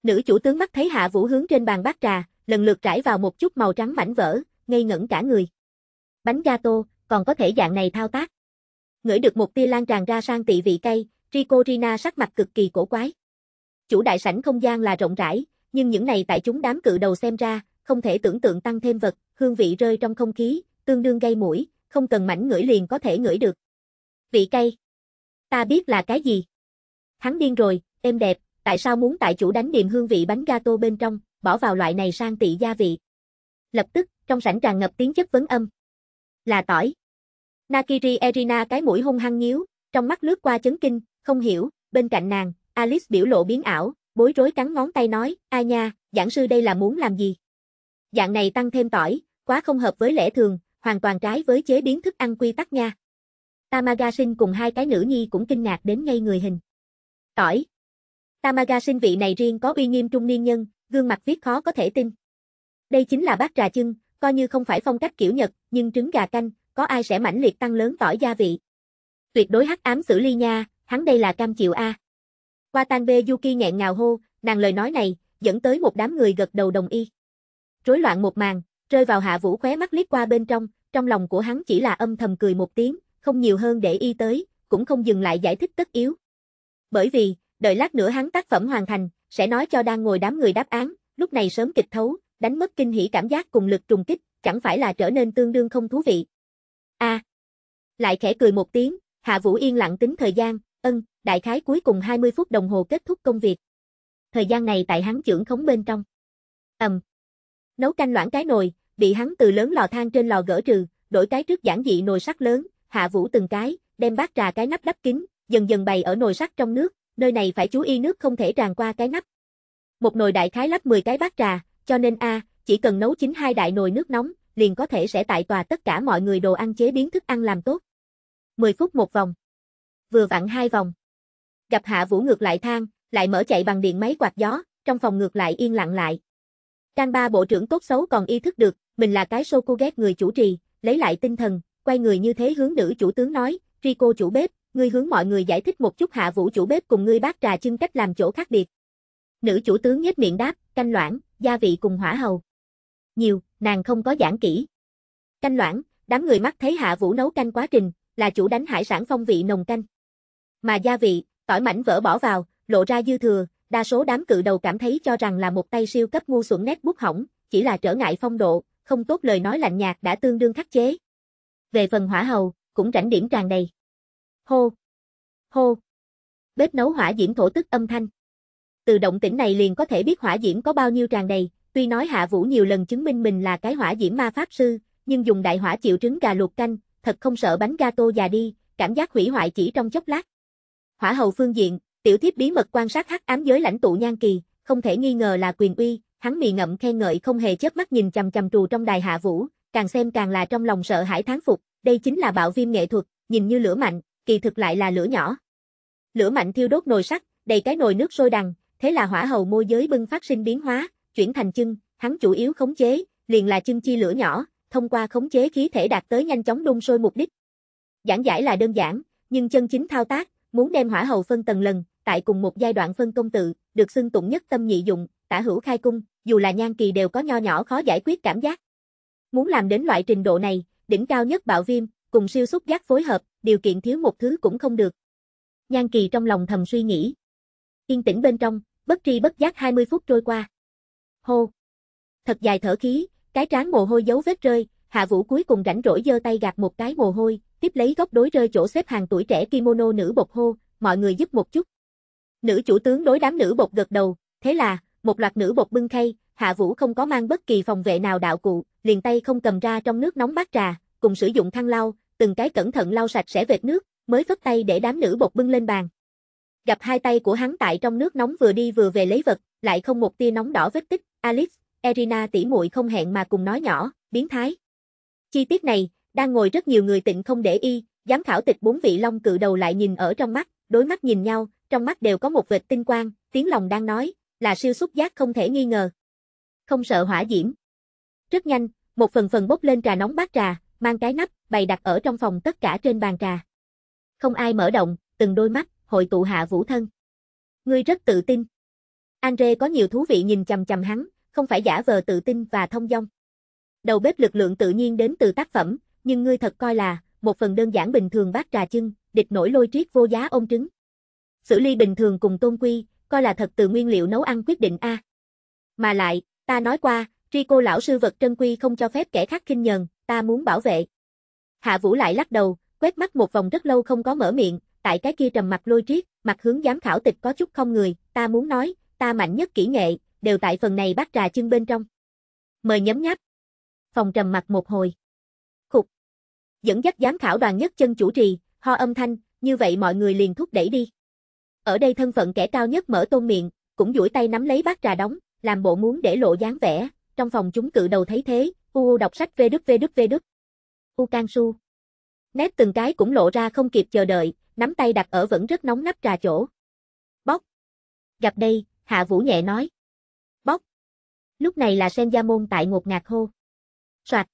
Nữ chủ tướng mắt thấy Hạ Vũ hướng trên bàn bát trà, lần lượt trải vào một chút màu trắng mảnh vỡ, ngây ngẩn cả người. Bánh gato, còn có thể dạng này thao tác. Ngửi được một tia lan tràn ra sang tị vị cay, Rico sắc mặt cực kỳ cổ quái. Chủ đại sảnh không gian là rộng rãi, nhưng những này tại chúng đám cự đầu xem ra, không thể tưởng tượng tăng thêm vật, hương vị rơi trong không khí, tương đương gây mũi, không cần mảnh ngửi liền có thể ngửi được. Vị cay. Ta biết là cái gì. Hắn điên rồi, êm đẹp, tại sao muốn tại chủ đánh niềm hương vị bánh gato bên trong, bỏ vào loại này sang tị gia vị. Lập tức, trong sảnh tràn ngập tiếng chất vấn âm. Là tỏi. Nakiri Erina cái mũi hung hăng nhíu, trong mắt lướt qua chấn kinh, không hiểu, bên cạnh nàng, Alice biểu lộ biến ảo, bối rối cắn ngón tay nói, ai nha, giảng sư đây là muốn làm gì? Dạng này tăng thêm tỏi, quá không hợp với lẽ thường, hoàn toàn trái với chế biến thức ăn quy tắc nha. Tamagashin cùng hai cái nữ nhi cũng kinh ngạc đến ngay người hình. Tỏi, Tamaga sinh vị này riêng có uy nghiêm trung niên nhân, gương mặt viết khó có thể tin. Đây chính là bát trà chưng, coi như không phải phong cách kiểu Nhật, nhưng trứng gà canh, có ai sẽ mãnh liệt tăng lớn tỏi gia vị. Tuyệt đối hắc ám xử ly nha, hắn đây là cam chịu a. Watanabe Yuki nghẹn ngào hô, nàng lời nói này, dẫn tới một đám người gật đầu đồng y. Rối loạn một màn, rơi vào hạ vũ khóe mắt liếc qua bên trong, trong lòng của hắn chỉ là âm thầm cười một tiếng, không nhiều hơn để y tới, cũng không dừng lại giải thích tất yếu. Bởi vì, đợi lát nữa hắn tác phẩm hoàn thành, sẽ nói cho đang ngồi đám người đáp án, lúc này sớm kịch thấu, đánh mất kinh hỉ cảm giác cùng lực trùng kích, chẳng phải là trở nên tương đương không thú vị. A. À, lại khẽ cười một tiếng, Hạ Vũ yên lặng tính thời gian, ân, đại khái cuối cùng 20 phút đồng hồ kết thúc công việc. Thời gian này tại hắn trưởng khống bên trong. Ầm. nấu canh loãng cái nồi, bị hắn từ lớn lò than trên lò gỡ trừ, đổi cái trước giản dị nồi sắt lớn, Hạ Vũ từng cái, đem bát trà cái nắp đắp kín, dần dần bày ở nồi sắt trong nước, nơi này phải chú ý nước không thể tràn qua cái nắp. Một nồi đại khái lắp 10 cái bát trà, cho nên a, chỉ cần nấu chín hai đại nồi nước nóng, liền có thể sẽ tại tòa tất cả mọi người đồ ăn chế biến thức ăn làm tốt. 10 phút một vòng. Vừa vặn hai vòng. Gặp Hạ Vũ ngược lại thang, lại mở chạy bằng điện máy quạt gió, trong phòng ngược lại yên lặng lại. Trang ba bộ trưởng tốt xấu còn ý thức được, mình là cái sô cô ghét người chủ trì, lấy lại tinh thần, quay người như thế hướng nữ chủ tướng nói, tri cô chủ bếp, ngươi hướng mọi người giải thích một chút hạ vũ chủ bếp cùng ngươi bác trà chưng cách làm chỗ khác biệt. Nữ chủ tướng nhếch miệng đáp, canh loãng, gia vị cùng hỏa hầu. Nhiều, nàng không có giảng kỹ. Canh loãng, đám người mắt thấy hạ vũ nấu canh quá trình, là chủ đánh hải sản phong vị nồng canh. Mà gia vị, tỏi mảnh vỡ bỏ vào, lộ ra dư thừa, đa số đám cự đầu cảm thấy cho rằng là một tay siêu cấp ngu xuẩn nét bút hỏng, chỉ là trở ngại phong độ, không tốt lời nói lạnh nhạt đã tương đương khắc chế. Về phần hỏa hầu, cũng rảnh điểm tràn đầy. Hô! Hô! Bếp nấu hỏa diễm thổ tức âm thanh. Từ động tĩnh này liền có thể biết hỏa diễm có bao nhiêu tràn đầy, tuy nói Hạ Vũ nhiều lần chứng minh mình là cái hỏa diễm ma pháp sư, nhưng dùng đại hỏa chịu trứng gà luộc canh, thật không sợ bánh gato già đi, cảm giác hủy hoại chỉ trong chốc lát. Hỏa hầu phương diện, tiểu thiếp bí mật quan sát hắc ám giới lãnh tụ Nhan Kỳ, không thể nghi ngờ là quyền uy, hắn mì ngậm khen ngợi không hề chớp mắt nhìn chằm chằm trù trong đài Hạ Vũ, càng xem càng là trong lòng sợ hãi thán phục, đây chính là bạo viêm nghệ thuật, nhìn như lửa mạnh, kỳ thực lại là lửa nhỏ. Lửa mạnh thiêu đốt nồi sắt, đầy cái nồi nước sôi đằng, thế là hỏa hầu môi giới bưng phát sinh biến hóa, chuyển thành chân, hắn chủ yếu khống chế, liền là chân chi lửa nhỏ, thông qua khống chế khí thể đạt tới nhanh chóng đun sôi mục đích. Giảng giải là đơn giản, nhưng chân chính thao tác, muốn đem hỏa hầu phân tầng lần, tại cùng một giai đoạn phân công tự, được xưng tụng nhất tâm nhị dụng, tả hữu khai cung, dù là nhan kỳ đều có nho nhỏ khó giải quyết cảm giác. Muốn làm đến loại trình độ này, đỉnh cao nhất bạo viêm, cùng siêu xúc giác phối hợp, điều kiện thiếu một thứ cũng không được. Nhan Kỳ trong lòng thầm suy nghĩ. Yên tĩnh bên trong, bất tri bất giác 20 phút trôi qua. Hô! Thật dài thở khí, cái trán mồ hôi dấu vết rơi, Hạ Vũ cuối cùng rảnh rỗi giơ tay gạt một cái mồ hôi, tiếp lấy góc đối rơi chỗ xếp hàng tuổi trẻ kimono nữ bột hô, mọi người giúp một chút. Nữ chủ tướng đối đám nữ bột gật đầu, thế là, một loạt nữ bột bưng khay, Hạ Vũ không có mang bất kỳ phòng vệ nào đạo cụ, liền tay không cầm ra trong nước nóng bát trà, cùng sử dụng khăn lau, từng cái cẩn thận lau sạch sẽ vệt nước, mới phất tay để đám nữ bột bưng lên bàn. Gặp hai tay của hắn tại trong nước nóng vừa đi vừa về lấy vật, lại không một tia nóng đỏ vết tích, Alice, Erina tỉ muội không hẹn mà cùng nói nhỏ, biến thái. Chi tiết này, đang ngồi rất nhiều người tịnh không để y, giám khảo tịch bốn vị long cự đầu lại nhìn ở trong mắt, đối mắt nhìn nhau, trong mắt đều có một vệt tinh quang, tiếng lòng đang nói, là siêu xúc giác không thể nghi ngờ. Không sợ hỏa diễm. Rất nhanh, một phần phần bốc lên trà nóng bát trà, mang cái nắp, bày đặt ở trong phòng tất cả trên bàn trà. Không ai mở động, từng đôi mắt, hội tụ hạ vũ thân. Ngươi rất tự tin. Andre có nhiều thú vị nhìn chầm chầm hắn, không phải giả vờ tự tin và thông dong. Đầu bếp lực lượng tự nhiên đến từ tác phẩm, nhưng ngươi thật coi là, một phần đơn giản bình thường bát trà chưng, địch nổi lôi triết vô giá ôm trứng. Xử ly bình thường cùng tôn quy, coi là thật từ nguyên liệu nấu ăn quyết định A. Mà lại, ta nói qua, tri cô lão sư vật trân quy không cho phép kẻ khác khinh nhờn, ta muốn bảo vệ. Hạ Vũ lại lắc đầu, quét mắt một vòng rất lâu không có mở miệng, tại cái kia trầm mặt lôi triết, mặt hướng giám khảo tịch có chút không người, ta muốn nói, ta mạnh nhất kỹ nghệ, đều tại phần này bác trà chân bên trong. Mời nhấm nháp. Phòng trầm mặt một hồi. Khục. Dẫn dắt giám khảo đoàn nhất chân chủ trì, ho âm thanh, như vậy mọi người liền thúc đẩy đi. Ở đây thân phận kẻ cao nhất mở tôn miệng, cũng duỗi tay nắm lấy bát trà đóng, làm bộ muốn để lộ dáng vẻ, trong phòng chúng cự đầu thấy thế, u đọc sách vê đứt vê đứt vê đứt su, Nét từng cái cũng lộ ra không kịp chờ đợi, nắm tay đặt ở vẫn rất nóng nắp trà chỗ. Bóc. Gặp đây, Hạ Vũ nhẹ nói. Bóc. Lúc này là Sen Gia Môn tại ngột ngạt hô. Soạt.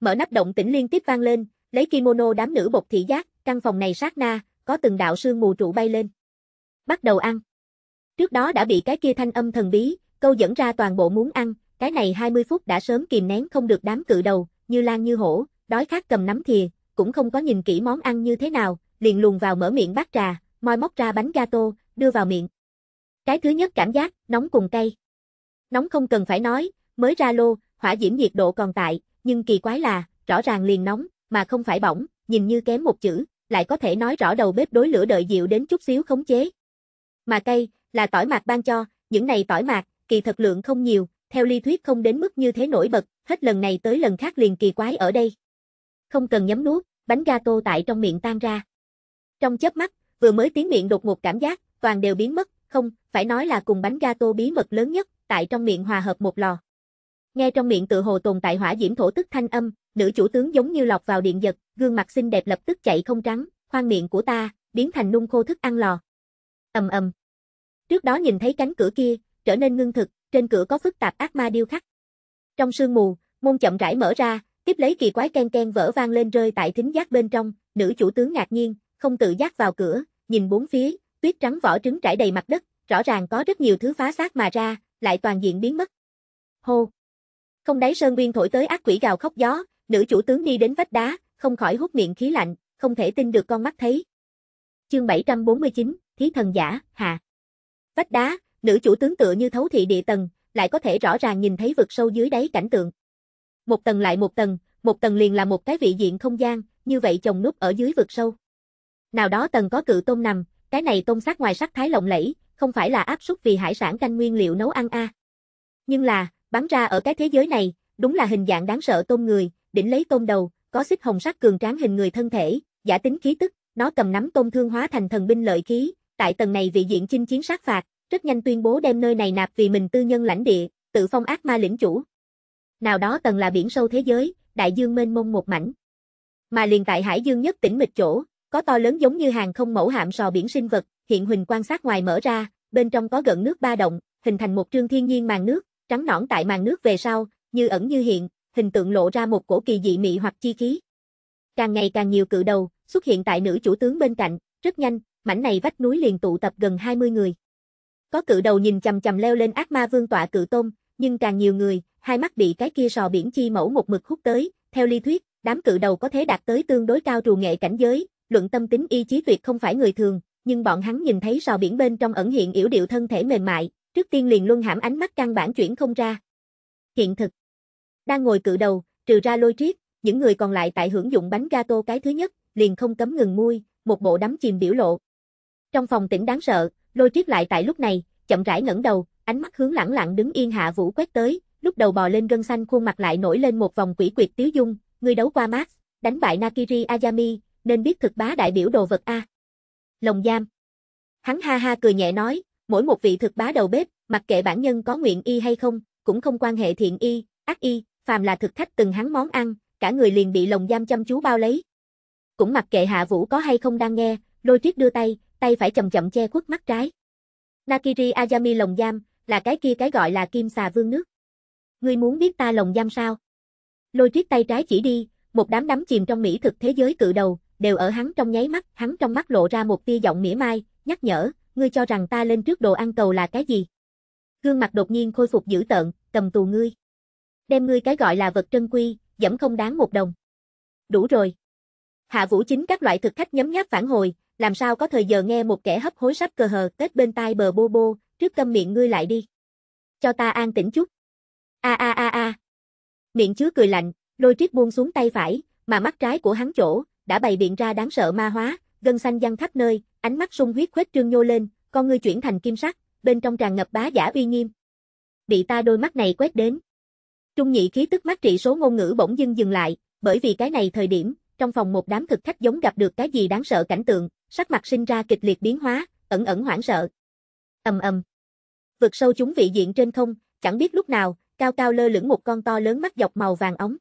Mở nắp động tĩnh liên tiếp vang lên, lấy kimono đám nữ bột thị giác, căn phòng này sát na, có từng đạo sương mù trụ bay lên. Bắt đầu ăn. Trước đó đã bị cái kia thanh âm thần bí, câu dẫn ra toàn bộ muốn ăn, cái này 20 phút đã sớm kìm nén không được đám cự đầu, như lan như hổ, đói khát cầm nắm thìa, cũng không có nhìn kỹ món ăn như thế nào, liền luồn vào mở miệng bát trà, moi móc ra bánh gato, đưa vào miệng. Cái thứ nhất cảm giác, nóng cùng cay. Nóng không cần phải nói, mới ra lô, hỏa diễm nhiệt độ còn tại, nhưng kỳ quái là, rõ ràng liền nóng, mà không phải bỏng, nhìn như kém một chữ, lại có thể nói rõ đầu bếp đối lửa đợi dịu đến chút xíu khống chế. Mà cây, là tỏi mạc ban cho, những này tỏi mạc, kỳ thật lượng không nhiều, theo lý thuyết không đến mức như thế nổi bật, hết lần này tới lần khác liền kỳ quái ở đây. Không cần nhấm nuốt, bánh gato tại trong miệng tan ra. Trong chớp mắt, vừa mới tiến miệng đột ngột cảm giác, toàn đều biến mất, không, phải nói là cùng bánh gato bí mật lớn nhất, tại trong miệng hòa hợp một lò. Nghe trong miệng tự hồ tồn tại hỏa diễm thổ tức thanh âm, nữ chủ tướng giống như lọc vào điện giật, gương mặt xinh đẹp lập tức chạy không trắng, khoang miệng của ta, biến thành nung khô thức ăn lò. Ầm ầm. Trước đó nhìn thấy cánh cửa kia, trở nên ngưng thực, trên cửa có phức tạp ác ma điêu khắc. Trong sương mù, môn chậm rãi mở ra, Tiếp lấy kỳ quái ken ken vỡ vang lên rơi tại thính giác bên trong, nữ chủ tướng ngạc nhiên, không tự giác vào cửa, nhìn bốn phía, tuyết trắng vỏ trứng trải đầy mặt đất, rõ ràng có rất nhiều thứ phá xác mà ra, lại toàn diện biến mất. Hô! Không đáy sơn nguyên thổi tới ác quỷ gào khóc gió, nữ chủ tướng đi đến vách đá, không khỏi hút miệng khí lạnh, không thể tin được con mắt thấy. Chương 749, Thí thần giả, hạ. Vách đá, nữ chủ tướng tựa như thấu thị địa tầng, lại có thể rõ ràng nhìn thấy vực sâu dưới đáy cảnh tượng một tầng lại một tầng, một tầng liền là một cái vị diện không gian, như vậy chồng núp ở dưới vực sâu. Nào đó tầng có cự tôm nằm, cái này tôm sát ngoài sắc thái lộng lẫy, không phải là áp suất vì hải sản canh nguyên liệu nấu ăn a. Nhưng là, bắn ra ở cái thế giới này, đúng là hình dạng đáng sợ tôm người, đỉnh lấy tôm đầu, có xích hồng sắc cường tráng hình người thân thể, giả tính khí tức, nó cầm nắm tôm thương hóa thành thần binh lợi khí, tại tầng này vị diện chinh chiến sát phạt, rất nhanh tuyên bố đem nơi này nạp vì mình tư nhân lãnh địa, tự phong ác ma lĩnh chủ nào đó tầng là biển sâu thế giới, đại dương mênh mông một mảnh. Mà liền tại hải dương nhất tỉnh mịch chỗ, có to lớn giống như hàng không mẫu hạm sò biển sinh vật, hiện huỳnh quan sát ngoài mở ra, bên trong có gần nước ba động, hình thành một trương thiên nhiên màn nước, trắng nõn tại màn nước về sau, như ẩn như hiện, hình tượng lộ ra một cổ kỳ dị mị hoặc chi khí. Càng ngày càng nhiều cự đầu xuất hiện tại nữ chủ tướng bên cạnh, rất nhanh, mảnh này vách núi liền tụ tập gần 20 người. Có cự đầu nhìn chằm chằm leo lên ác ma vương tọa cự tôn, nhưng càng nhiều người hai mắt bị cái kia sò biển chi mẫu một mực hút tới, theo lý thuyết, đám cự đầu có thể đạt tới tương đối cao trù nghệ cảnh giới, luận tâm tính y chí tuyệt không phải người thường, nhưng bọn hắn nhìn thấy sò biển bên trong ẩn hiện yểu điệu thân thể mềm mại, trước tiên liền luân hãm ánh mắt căn bản chuyển không ra. Hiện thực. Đang ngồi cự đầu, trừ ra lôi triết, những người còn lại tại hưởng dụng bánh gato cái thứ nhất, liền không cấm ngừng mui, một bộ đắm chìm biểu lộ. Trong phòng tĩnh đáng sợ, lôi triết lại tại lúc này, chậm rãi ngẩng đầu, ánh mắt hướng lẳng lặng đứng yên hạ vũ quét tới, lúc đầu bò lên gân xanh khuôn mặt lại nổi lên một vòng quỷ quyệt tiếu dung, ngươi đấu qua Max, đánh bại Nakiri Ayami, nên biết thực bá đại biểu đồ vật A. Lồng giam. Hắn ha ha cười nhẹ nói, mỗi một vị thực bá đầu bếp, mặc kệ bản nhân có nguyện y hay không, cũng không quan hệ thiện y, ác y, phàm là thực khách từng hắn món ăn, cả người liền bị lồng giam chăm chú bao lấy. Cũng mặc kệ hạ vũ có hay không đang nghe, lôi triết đưa tay, tay phải chậm chậm che khuất mắt trái. Nakiri Ayami lồng giam, là cái kia cái gọi là kim xà vương nước ngươi muốn biết ta lồng giam sao? Lôi tuyết tay trái chỉ đi, một đám đắm chìm trong mỹ thực thế giới cự đầu, đều ở hắn trong nháy mắt, hắn trong mắt lộ ra một tia giọng mỉa mai, nhắc nhở, ngươi cho rằng ta lên trước đồ ăn cầu là cái gì? Gương mặt đột nhiên khôi phục dữ tợn, cầm tù ngươi. Đem ngươi cái gọi là vật trân quy, dẫm không đáng một đồng. Đủ rồi. Hạ vũ chính các loại thực khách nhấm nháp phản hồi, làm sao có thời giờ nghe một kẻ hấp hối sắp cờ hờ kết bên tai bờ bô bô, trước câm miệng ngươi lại đi. Cho ta an tĩnh chút. A a a a. Miệng chứa cười lạnh, lôi tuyết buông xuống tay phải, mà mắt trái của hắn chỗ, đã bày biện ra đáng sợ ma hóa, gân xanh giăng khắp nơi, ánh mắt sung huyết khuếch trương nhô lên, con ngươi chuyển thành kim sắc, bên trong tràn ngập bá giả uy nghiêm. Bị ta đôi mắt này quét đến. Trung nhị khí tức mắt trị số ngôn ngữ bỗng dưng dừng lại, bởi vì cái này thời điểm, trong phòng một đám thực khách giống gặp được cái gì đáng sợ cảnh tượng, sắc mặt sinh ra kịch liệt biến hóa, ẩn ẩn hoảng sợ. Ầm ầm. vượt sâu chúng vị diện trên không, chẳng biết lúc nào, cao cao lơ lửng một con to lớn mắt dọc màu vàng ống.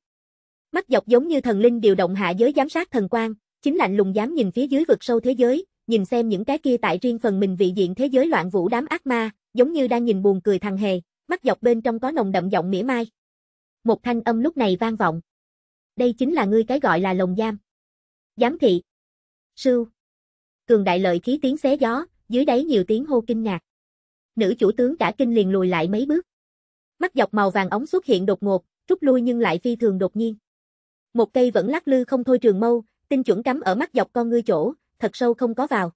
Mắt dọc giống như thần linh điều động hạ giới giám sát thần quan, chính lạnh lùng dám nhìn phía dưới vực sâu thế giới, nhìn xem những cái kia tại riêng phần mình vị diện thế giới loạn vũ đám ác ma, giống như đang nhìn buồn cười thằng hề, mắt dọc bên trong có nồng đậm giọng mỉa mai. Một thanh âm lúc này vang vọng. Đây chính là ngươi cái gọi là lồng giam. Giám thị. Sưu. Cường đại lợi khí tiếng xé gió, dưới đáy nhiều tiếng hô kinh ngạc. Nữ chủ tướng cả kinh liền lùi lại mấy bước. Mắt dọc màu vàng ống xuất hiện đột ngột, rút lui nhưng lại phi thường đột nhiên. Một cây vẫn lắc lư không thôi trường mâu, tinh chuẩn cắm ở mắt dọc con ngươi chỗ, thật sâu không có vào.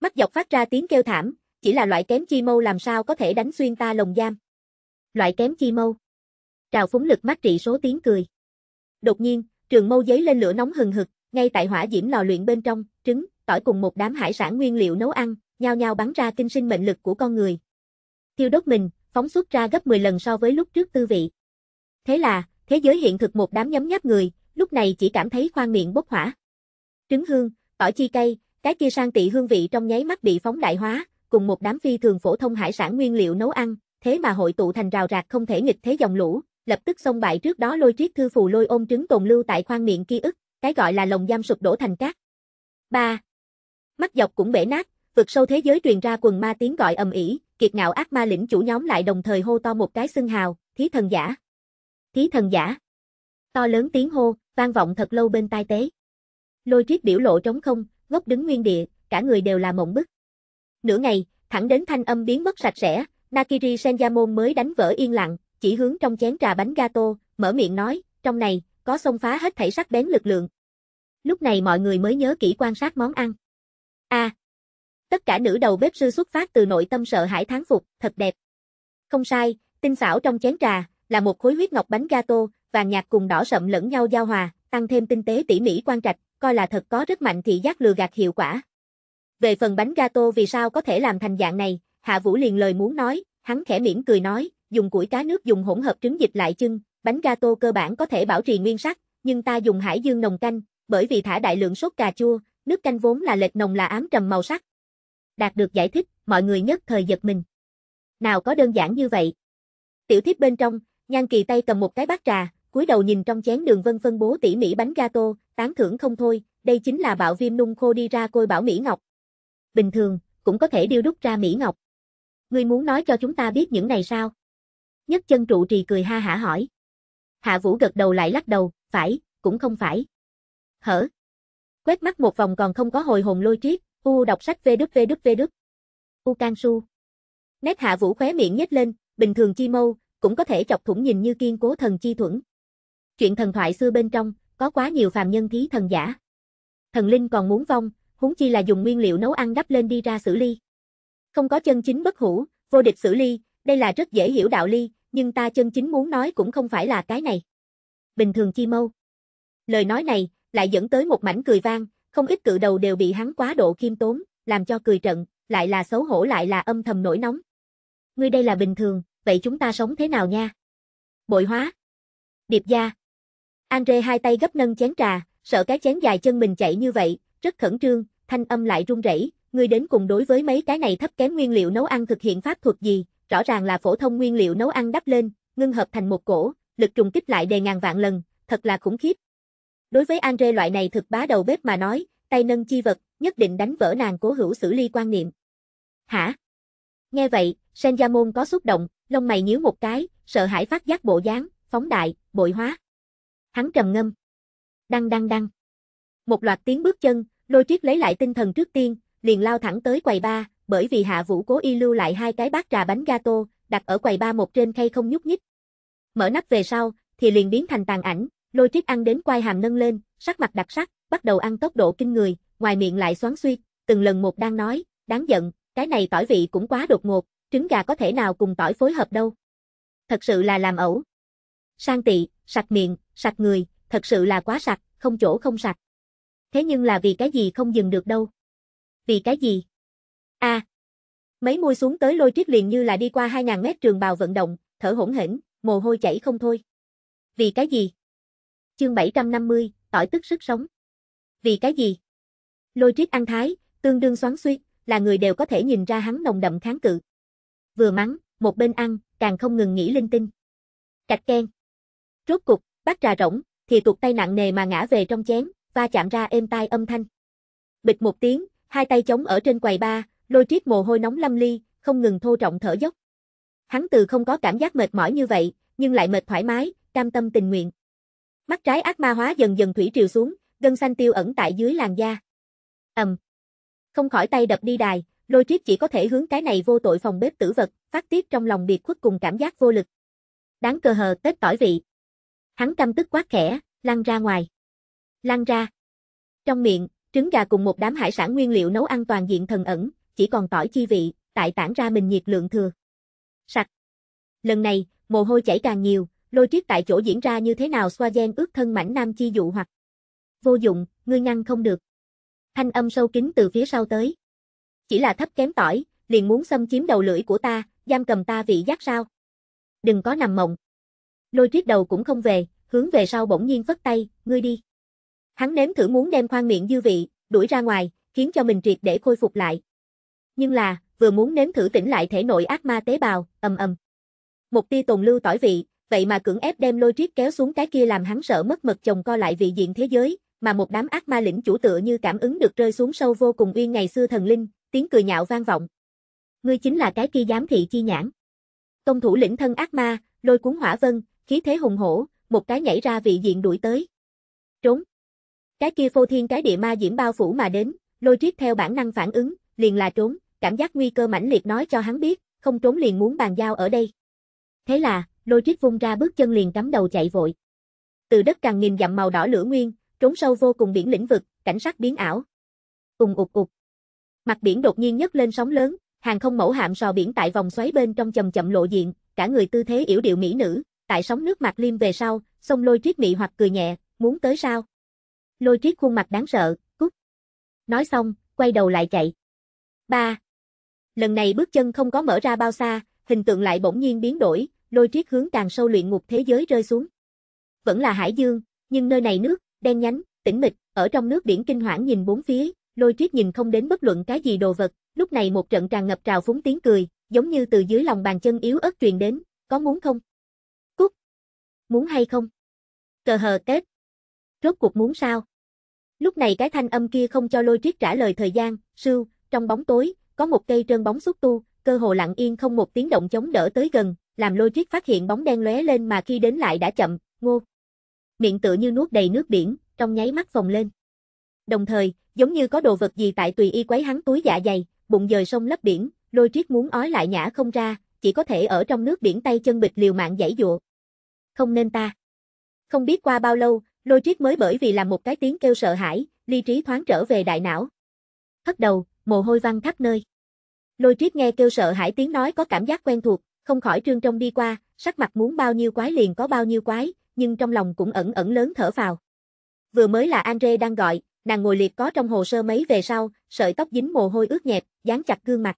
Mắt dọc phát ra tiếng kêu thảm, chỉ là loại kém chi mâu làm sao có thể đánh xuyên ta lồng giam. Loại kém chi mâu. Trào phúng lực mắt trị số tiếng cười. Đột nhiên, trường mâu giấy lên lửa nóng hừng hực, ngay tại hỏa diễm lò luyện bên trong, trứng, tỏi cùng một đám hải sản nguyên liệu nấu ăn, nhao nhao bắn ra kinh sinh mệnh lực của con người. Thiêu đốt mình, phóng xuất ra gấp 10 lần so với lúc trước tư vị. Thế là, thế giới hiện thực một đám nhấm nháp người, lúc này chỉ cảm thấy khoang miệng bốc hỏa. Trứng hương, tỏi chi cây, cái kia sang tị hương vị trong nháy mắt bị phóng đại hóa, cùng một đám phi thường phổ thông hải sản nguyên liệu nấu ăn, thế mà hội tụ thành rào rạc không thể nghịch thế dòng lũ, lập tức xông bại trước đó lôi triết thư phù lôi ôm trứng tồn lưu tại khoang miệng ký ức, cái gọi là lồng giam sụp đổ thành cát. 3. Mắt dọc cũng bể nát, vực sâu thế giới truyền ra quần ma tiếng gọi ầm ĩ, kiệt ngạo ác ma lĩnh chủ nhóm lại đồng thời hô to một cái xưng hào, thí thần giả. Thí thần giả. To lớn tiếng hô, vang vọng thật lâu bên tai tế. Lôi triết biểu lộ trống không, gốc đứng nguyên địa, cả người đều là mộng bức. Nửa ngày, thẳng đến thanh âm biến mất sạch sẽ, Nakiri Senjamon mới đánh vỡ yên lặng, chỉ hướng trong chén trà bánh gato, mở miệng nói, trong này, có xông phá hết thảy sắc bén lực lượng. Lúc này mọi người mới nhớ kỹ quan sát món ăn. a à, Tất cả nữ đầu bếp sư xuất phát từ nội tâm sợ hãi tháng phục, thật đẹp. Không sai, tinh xảo trong chén trà, là một khối huyết ngọc bánh gato, vàng nhạt cùng đỏ sậm lẫn nhau giao hòa, tăng thêm tinh tế tỉ mỉ quan trạch, coi là thật có rất mạnh thị giác lừa gạt hiệu quả. Về phần bánh gato vì sao có thể làm thành dạng này, Hạ Vũ liền lời muốn nói, hắn khẽ mỉm cười nói, dùng củi cá nước dùng hỗn hợp trứng dịch lại chưng, bánh gato cơ bản có thể bảo trì nguyên sắc, nhưng ta dùng hải dương nồng canh, bởi vì thả đại lượng sốt cà chua, nước canh vốn là lệch nồng là ám trầm màu sắc, Đạt được giải thích, mọi người nhất thời giật mình. Nào có đơn giản như vậy. Tiểu thiếp bên trong, Nhan Kỳ tay cầm một cái bát trà, cúi đầu nhìn trong chén đường vân phân bố tỉ mỉ bánh gato, tán thưởng không thôi, đây chính là bạo viêm nung khô đi ra côi bảo Mỹ Ngọc. Bình thường, cũng có thể điêu đúc ra Mỹ Ngọc. Ngươi muốn nói cho chúng ta biết những này sao? Nhất chân trụ trì cười ha hả hỏi. Hạ Vũ gật đầu lại lắc đầu, phải, cũng không phải. Hở? Quét mắt một vòng còn không có hồi hồn lôi triết, U đọc sách vê đứt vê đứt vê đứt. U can su. Nét hạ vũ khóe miệng nhếch lên, bình thường chi mâu, cũng có thể chọc thủng nhìn như kiên cố thần chi thuẫn. Chuyện thần thoại xưa bên trong, có quá nhiều phàm nhân thí thần giả. Thần linh còn muốn vong, huống chi là dùng nguyên liệu nấu ăn đắp lên đi ra xử ly. Không có chân chính bất hủ, vô địch xử ly, đây là rất dễ hiểu đạo ly, nhưng ta chân chính muốn nói cũng không phải là cái này. Bình thường chi mâu. Lời nói này, lại dẫn tới một mảnh cười vang, không ít cự đầu đều bị hắn quá độ khiêm tốn, làm cho cười trận, lại là xấu hổ lại là âm thầm nổi nóng. Ngươi đây là bình thường, vậy chúng ta sống thế nào nha? Bội hóa. Điệp gia. Andre hai tay gấp nâng chén trà, sợ cái chén dài chân mình chảy như vậy, rất khẩn trương, thanh âm lại run rẩy, ngươi đến cùng đối với mấy cái này thấp kém nguyên liệu nấu ăn thực hiện pháp thuật gì, rõ ràng là phổ thông nguyên liệu nấu ăn đắp lên, ngưng hợp thành một cổ, lực trùng kích lại đề ngàn vạn lần, thật là khủng khiếp, Đối với Andre loại này thực bá đầu bếp mà nói, tay nâng chi vật, nhất định đánh vỡ nàng cố hữu xử ly quan niệm. Hả? Nghe vậy, Senjamon có xúc động, lông mày nhíu một cái, sợ hãi phát giác bộ dáng, phóng đại, bội hóa. Hắn trầm ngâm. Đăng đăng đăng. Một loạt tiếng bước chân, lôi triết lấy lại tinh thần trước tiên, liền lao thẳng tới quầy ba, bởi vì hạ vũ cố y lưu lại hai cái bát trà bánh gato, đặt ở quầy ba một trên khay không nhúc nhích. Mở nắp về sau, thì liền biến thành tàn ảnh, Lôi triết ăn đến quai hàm nâng lên, sắc mặt đặc sắc, bắt đầu ăn tốc độ kinh người, ngoài miệng lại xoắn suy, từng lần một đang nói, đáng giận, cái này tỏi vị cũng quá đột ngột, trứng gà có thể nào cùng tỏi phối hợp đâu. Thật sự là làm ẩu. Sang tị, sạch miệng, sạch người, thật sự là quá sạch, không chỗ không sạch. Thế nhưng là vì cái gì không dừng được đâu. Vì cái gì? a à, Mấy môi xuống tới lôi triết liền như là đi qua 2.000 mét trường bào vận động, thở hỗn hển, mồ hôi chảy không thôi. Vì cái gì? Chương 750, tỏi tức sức sống. Vì cái gì? lôi triết ăn thái, tương đương xoắn suy là người đều có thể nhìn ra hắn nồng đậm kháng cự. Vừa mắng, một bên ăn, càng không ngừng nghĩ linh tinh. Cạch keng. Rốt cục, bắt trà rỗng, thì tuột tay nặng nề mà ngã về trong chén, va chạm ra êm tai âm thanh. Bịch một tiếng, hai tay chống ở trên quầy ba, lôi triết mồ hôi nóng lâm ly, không ngừng thô trọng thở dốc. Hắn từ không có cảm giác mệt mỏi như vậy, nhưng lại mệt thoải mái, cam tâm tình nguyện. Mắt trái ác ma hóa dần dần thủy triều xuống, gân xanh tiêu ẩn tại dưới làn da. Ầm. Không khỏi tay đập đi đài, lôi triết chỉ có thể hướng cái này vô tội phòng bếp tử vật, phát tiết trong lòng biệt khuất cùng cảm giác vô lực. Đáng cờ hờ tết tỏi vị. Hắn căm tức quát khẽ, lăn ra ngoài. Lăn ra. Trong miệng, trứng gà cùng một đám hải sản nguyên liệu nấu ăn toàn diện thần ẩn, chỉ còn tỏi chi vị, tại tản ra mình nhiệt lượng thừa. sạch. Lần này, mồ hôi chảy càng nhiều, lôi triết tại chỗ diễn ra như thế nào Xoa Swazen ước thân mảnh nam chi dụ hoặc. Vô dụng, ngươi ngăn không được. Thanh âm sâu kín từ phía sau tới. Chỉ là thấp kém tỏi, liền muốn xâm chiếm đầu lưỡi của ta, giam cầm ta vị giác sao. Đừng có nằm mộng. lôi triết đầu cũng không về, hướng về sau bỗng nhiên phất tay, ngươi đi. Hắn nếm thử muốn đem khoan miệng dư vị, đuổi ra ngoài, khiến cho mình triệt để khôi phục lại. Nhưng là, vừa muốn nếm thử tỉnh lại thể nội ác ma tế bào, ầm ầm. Một tia tồn lưu tỏi vị, vậy mà cưỡng ép đem lôi triết kéo xuống cái kia làm hắn sợ mất mật chồng co lại vị diện thế giới, mà một đám ác ma lĩnh chủ tựa như cảm ứng được rơi xuống sâu vô cùng uyên ngày xưa thần linh, tiếng cười nhạo vang vọng. Ngươi chính là cái kia giám thị chi nhãn. Tông thủ lĩnh thân ác ma, lôi cuốn hỏa vân, khí thế hùng hổ, một cái nhảy ra vị diện đuổi tới. Trốn. Cái kia phô thiên cái địa ma diễm bao phủ mà đến, lôi triết theo bản năng phản ứng, liền là trốn, cảm giác nguy cơ mãnh liệt nói cho hắn biết, không trốn liền muốn bàn giao ở đây. Thế là, Logic vung ra bước chân liền cắm đầu chạy vội. Từ đất càng nghìn dặm màu đỏ lửa nguyên, trốn sâu vô cùng biển lĩnh vực, cảnh sắc biến ảo. Ùng ục ục. Mặt biển đột nhiên nhấc lên sóng lớn, hàng không mẫu hạm sò biển tại vòng xoáy bên trong chậm chậm lộ diện, cả người tư thế yểu điệu mỹ nữ, tại sóng nước mặt liêm về sau, sông lôi triết mị hoặc cười nhẹ, muốn tới sao? Lôi triết khuôn mặt đáng sợ, cút. Nói xong, quay đầu lại chạy. ba Lần này bước chân không có mở ra bao xa, hình tượng lại bỗng nhiên biến đổi, lôi triết hướng càng sâu luyện ngục thế giới rơi xuống. Vẫn là hải dương, nhưng nơi này nước, đen nhánh, tĩnh mịch, ở trong nước biển kinh hoảng nhìn bốn phía, lôi triết nhìn không đến bất luận cái gì đồ vật, lúc này một trận tràn ngập trào phúng tiếng cười, giống như từ dưới lòng bàn chân yếu ớt truyền đến, có muốn không? Cút! Muốn hay không? Cờ hờ tết! Rốt cuộc muốn sao? Lúc này cái thanh âm kia không cho lôi triết trả lời thời gian, sưu, trong bóng tối, có một cây trơn bóng xúc tu, cơ hồ lặng yên không một tiếng động chống đỡ tới gần, làm Logic phát hiện bóng đen lóe lên mà khi đến lại đã chậm, ngô. Miệng tựa như nuốt đầy nước biển, trong nháy mắt phồng lên. Đồng thời, giống như có đồ vật gì tại tùy y quấy hắn túi dạ dày, bụng dời sông lấp biển, Logic muốn ói lại nhả không ra, chỉ có thể ở trong nước biển tay chân bịch liều mạng giãy dụa. Không nên ta. Không biết qua bao lâu, Logic mới bởi vì làm một cái tiếng kêu sợ hãi, ly trí thoáng trở về đại não. Hất đầu, mồ hôi văng khắp nơi. Lôi Triết nghe kêu sợ hãi tiếng nói có cảm giác quen thuộc, không khỏi trương trong đi qua, sắc mặt muốn bao nhiêu quái liền có bao nhiêu quái, nhưng trong lòng cũng ẩn ẩn lớn thở vào. Vừa mới là Andre đang gọi, nàng ngồi liệt có trong hồ sơ mấy về sau, sợi tóc dính mồ hôi ướt nhẹp, dán chặt gương mặt.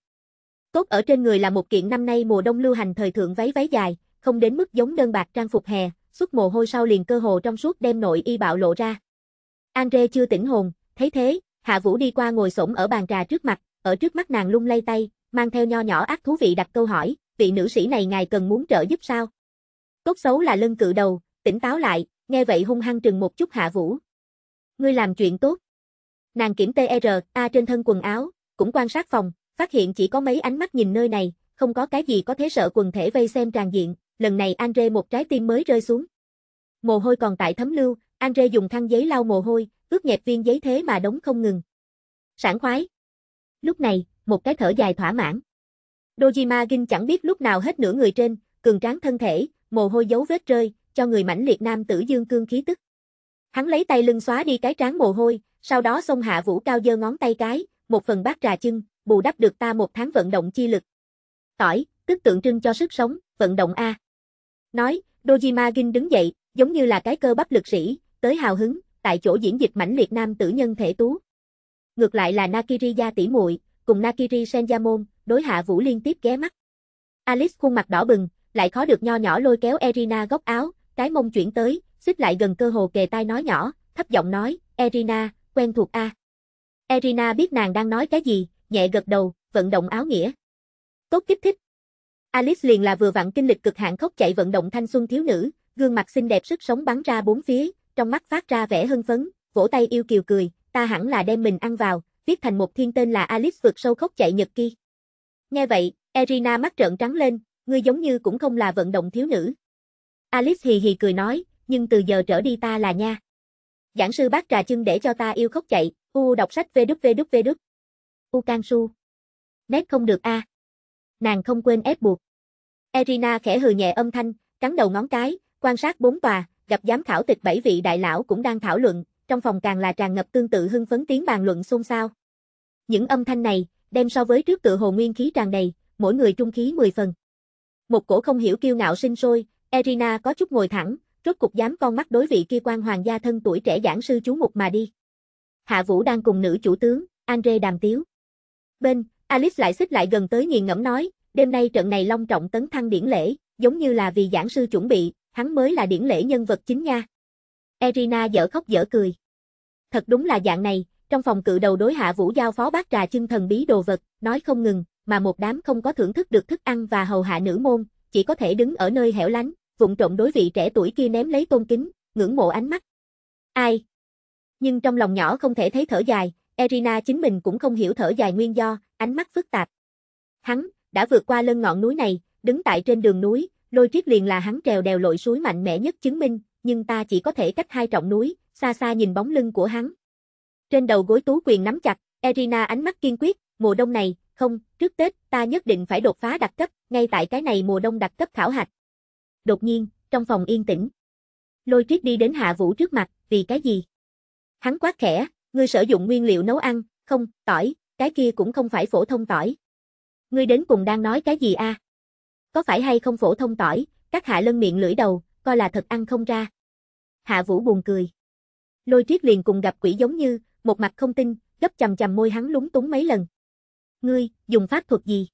Cốt ở trên người là một kiện năm nay mùa đông lưu hành thời thượng váy váy dài, không đến mức giống đơn bạc trang phục hè, suốt mồ hôi sau liền cơ hồ trong suốt đem nội y bạo lộ ra. Andre chưa tỉnh hồn, thấy thế, Hạ Vũ đi qua ngồi xổm ở bàn trà trước mặt, ở trước mắt nàng lung lay tay, mang theo nho nhỏ ác thú vị đặt câu hỏi, vị nữ sĩ này ngài cần muốn trợ giúp sao? Cốt xấu là lưng cự đầu, tỉnh táo lại, nghe vậy hung hăng trừng một chút hạ vũ. Ngươi làm chuyện tốt. Nàng kiểm TRA e trên thân quần áo, cũng quan sát phòng, phát hiện chỉ có mấy ánh mắt nhìn nơi này, không có cái gì có thể sợ quần thể vây xem tràn diện, lần này Andre một trái tim mới rơi xuống. Mồ hôi còn tại thấm lưu, Andre dùng khăn giấy lau mồ hôi, ướt nhẹp viên giấy thế mà đóng không ngừng. Sảng khoái. Lúc này, một cái thở dài thỏa mãn. Dojima Gin chẳng biết lúc nào hết nửa người trên, cường tráng thân thể, mồ hôi dấu vết rơi, cho người mãnh liệt nam tử dương cương khí tức. Hắn lấy tay lưng xóa đi cái trán mồ hôi, sau đó xông hạ vũ cao giơ ngón tay cái, một phần bát trà chưng, bù đắp được ta một tháng vận động chi lực. Tỏi, tức tượng trưng cho sức sống, vận động A. Nói, Dojima Gin đứng dậy, giống như là cái cơ bắp lực sĩ, tới hào hứng, tại chỗ diễn dịch mãnh liệt nam tử nhân thể tú. Ngược lại là Nakiriya tỷ muội, cùng Nakiri Senyamon, đối Hạ Vũ liên tiếp ghé mắt. Alice khuôn mặt đỏ bừng, lại khó được nho nhỏ lôi kéo Erina góc áo, cái mông chuyển tới, xích lại gần cơ hồ kề tai nói nhỏ, thấp giọng nói, Erina, quen thuộc a. Erina biết nàng đang nói cái gì, nhẹ gật đầu, vận động áo nghĩa. Tốt kích thích. Alice liền là vừa vặn kinh lịch cực hạn khốc chạy vận động thanh xuân thiếu nữ, gương mặt xinh đẹp sức sống bắn ra bốn phía, trong mắt phát ra vẻ hưng phấn, vỗ tay yêu kiều cười, ta hẳn là đem mình ăn vào, viết thành một thiên tên là Alice vượt sâu khốc chạy nhật ký. Nghe vậy, Erina mắt trợn trắng lên, ngươi giống như cũng không là vận động thiếu nữ. Alice hì hì cười nói, nhưng từ giờ trở đi ta là nha. Giảng sư bác trà chân để cho ta yêu khóc chạy, u đọc sách vđvđvđ. U can su. Nét không được a. Nàng không quên ép buộc. Erina khẽ hừ nhẹ âm thanh, cắn đầu ngón cái, quan sát bốn tòa, gặp giám khảo tịch bảy vị đại lão cũng đang thảo luận, trong phòng càng là tràn ngập tương tự hưng phấn tiếng bàn luận xôn xao. Những âm thanh này, đem so với trước tự hồ nguyên khí tràn đầy, mỗi người trung khí 10 phần. Một cổ không hiểu kiêu ngạo sinh sôi, Erina có chút ngồi thẳng, rốt cục dám con mắt đối vị kia quan hoàng gia thân tuổi trẻ giảng sư chú mục mà đi. Hạ Vũ đang cùng nữ chủ tướng, Andre đàm tiếu. Bên, Alice lại xích lại gần tới nghiền ngẫm nói, đêm nay trận này long trọng tấn thăng điển lễ, giống như là vì giảng sư chuẩn bị, hắn mới là điển lễ nhân vật chính nha. Erina dở khóc dở cười. Thật đúng là dạng này, trong phòng cự đầu đối hạ vũ giao phó bát trà chân thần bí đồ vật, nói không ngừng, mà một đám không có thưởng thức được thức ăn và hầu hạ nữ môn, chỉ có thể đứng ở nơi hẻo lánh, vụng trộm đối vị trẻ tuổi kia ném lấy tôn kính, ngưỡng mộ ánh mắt. Ai? Nhưng trong lòng nhỏ không thể thấy thở dài, Erina chính mình cũng không hiểu thở dài nguyên do, ánh mắt phức tạp. Hắn, đã vượt qua lưng ngọn núi này, đứng tại trên đường núi, lôi triết liền là hắn trèo đèo lội suối mạnh mẽ nhất chứng minh, nhưng ta chỉ có thể cách hai trọng núi, xa xa nhìn bóng lưng của hắn, trên đầu gối Tú Quyền nắm chặt, Erina ánh mắt kiên quyết, mùa đông này, không, trước Tết, ta nhất định phải đột phá đặc cấp, ngay tại cái này mùa đông đặc cấp khảo hạch. Đột nhiên, trong phòng yên tĩnh. Lôi Triết đi đến Hạ Vũ trước mặt, vì cái gì? Hắn quá khẽ, ngươi sử dụng nguyên liệu nấu ăn, không, tỏi, cái kia cũng không phải phổ thông tỏi. Ngươi đến cùng đang nói cái gì a? À? Có phải hay không phổ thông tỏi, các hạ lân miệng lưỡi đầu, coi là thật ăn không ra. Hạ Vũ buồn cười. Lôi Triết liền cùng gặp quỷ giống như, một mặt không tin, gấp chầm chầm môi hắn lúng túng mấy lần. Ngươi, dùng pháp thuật gì?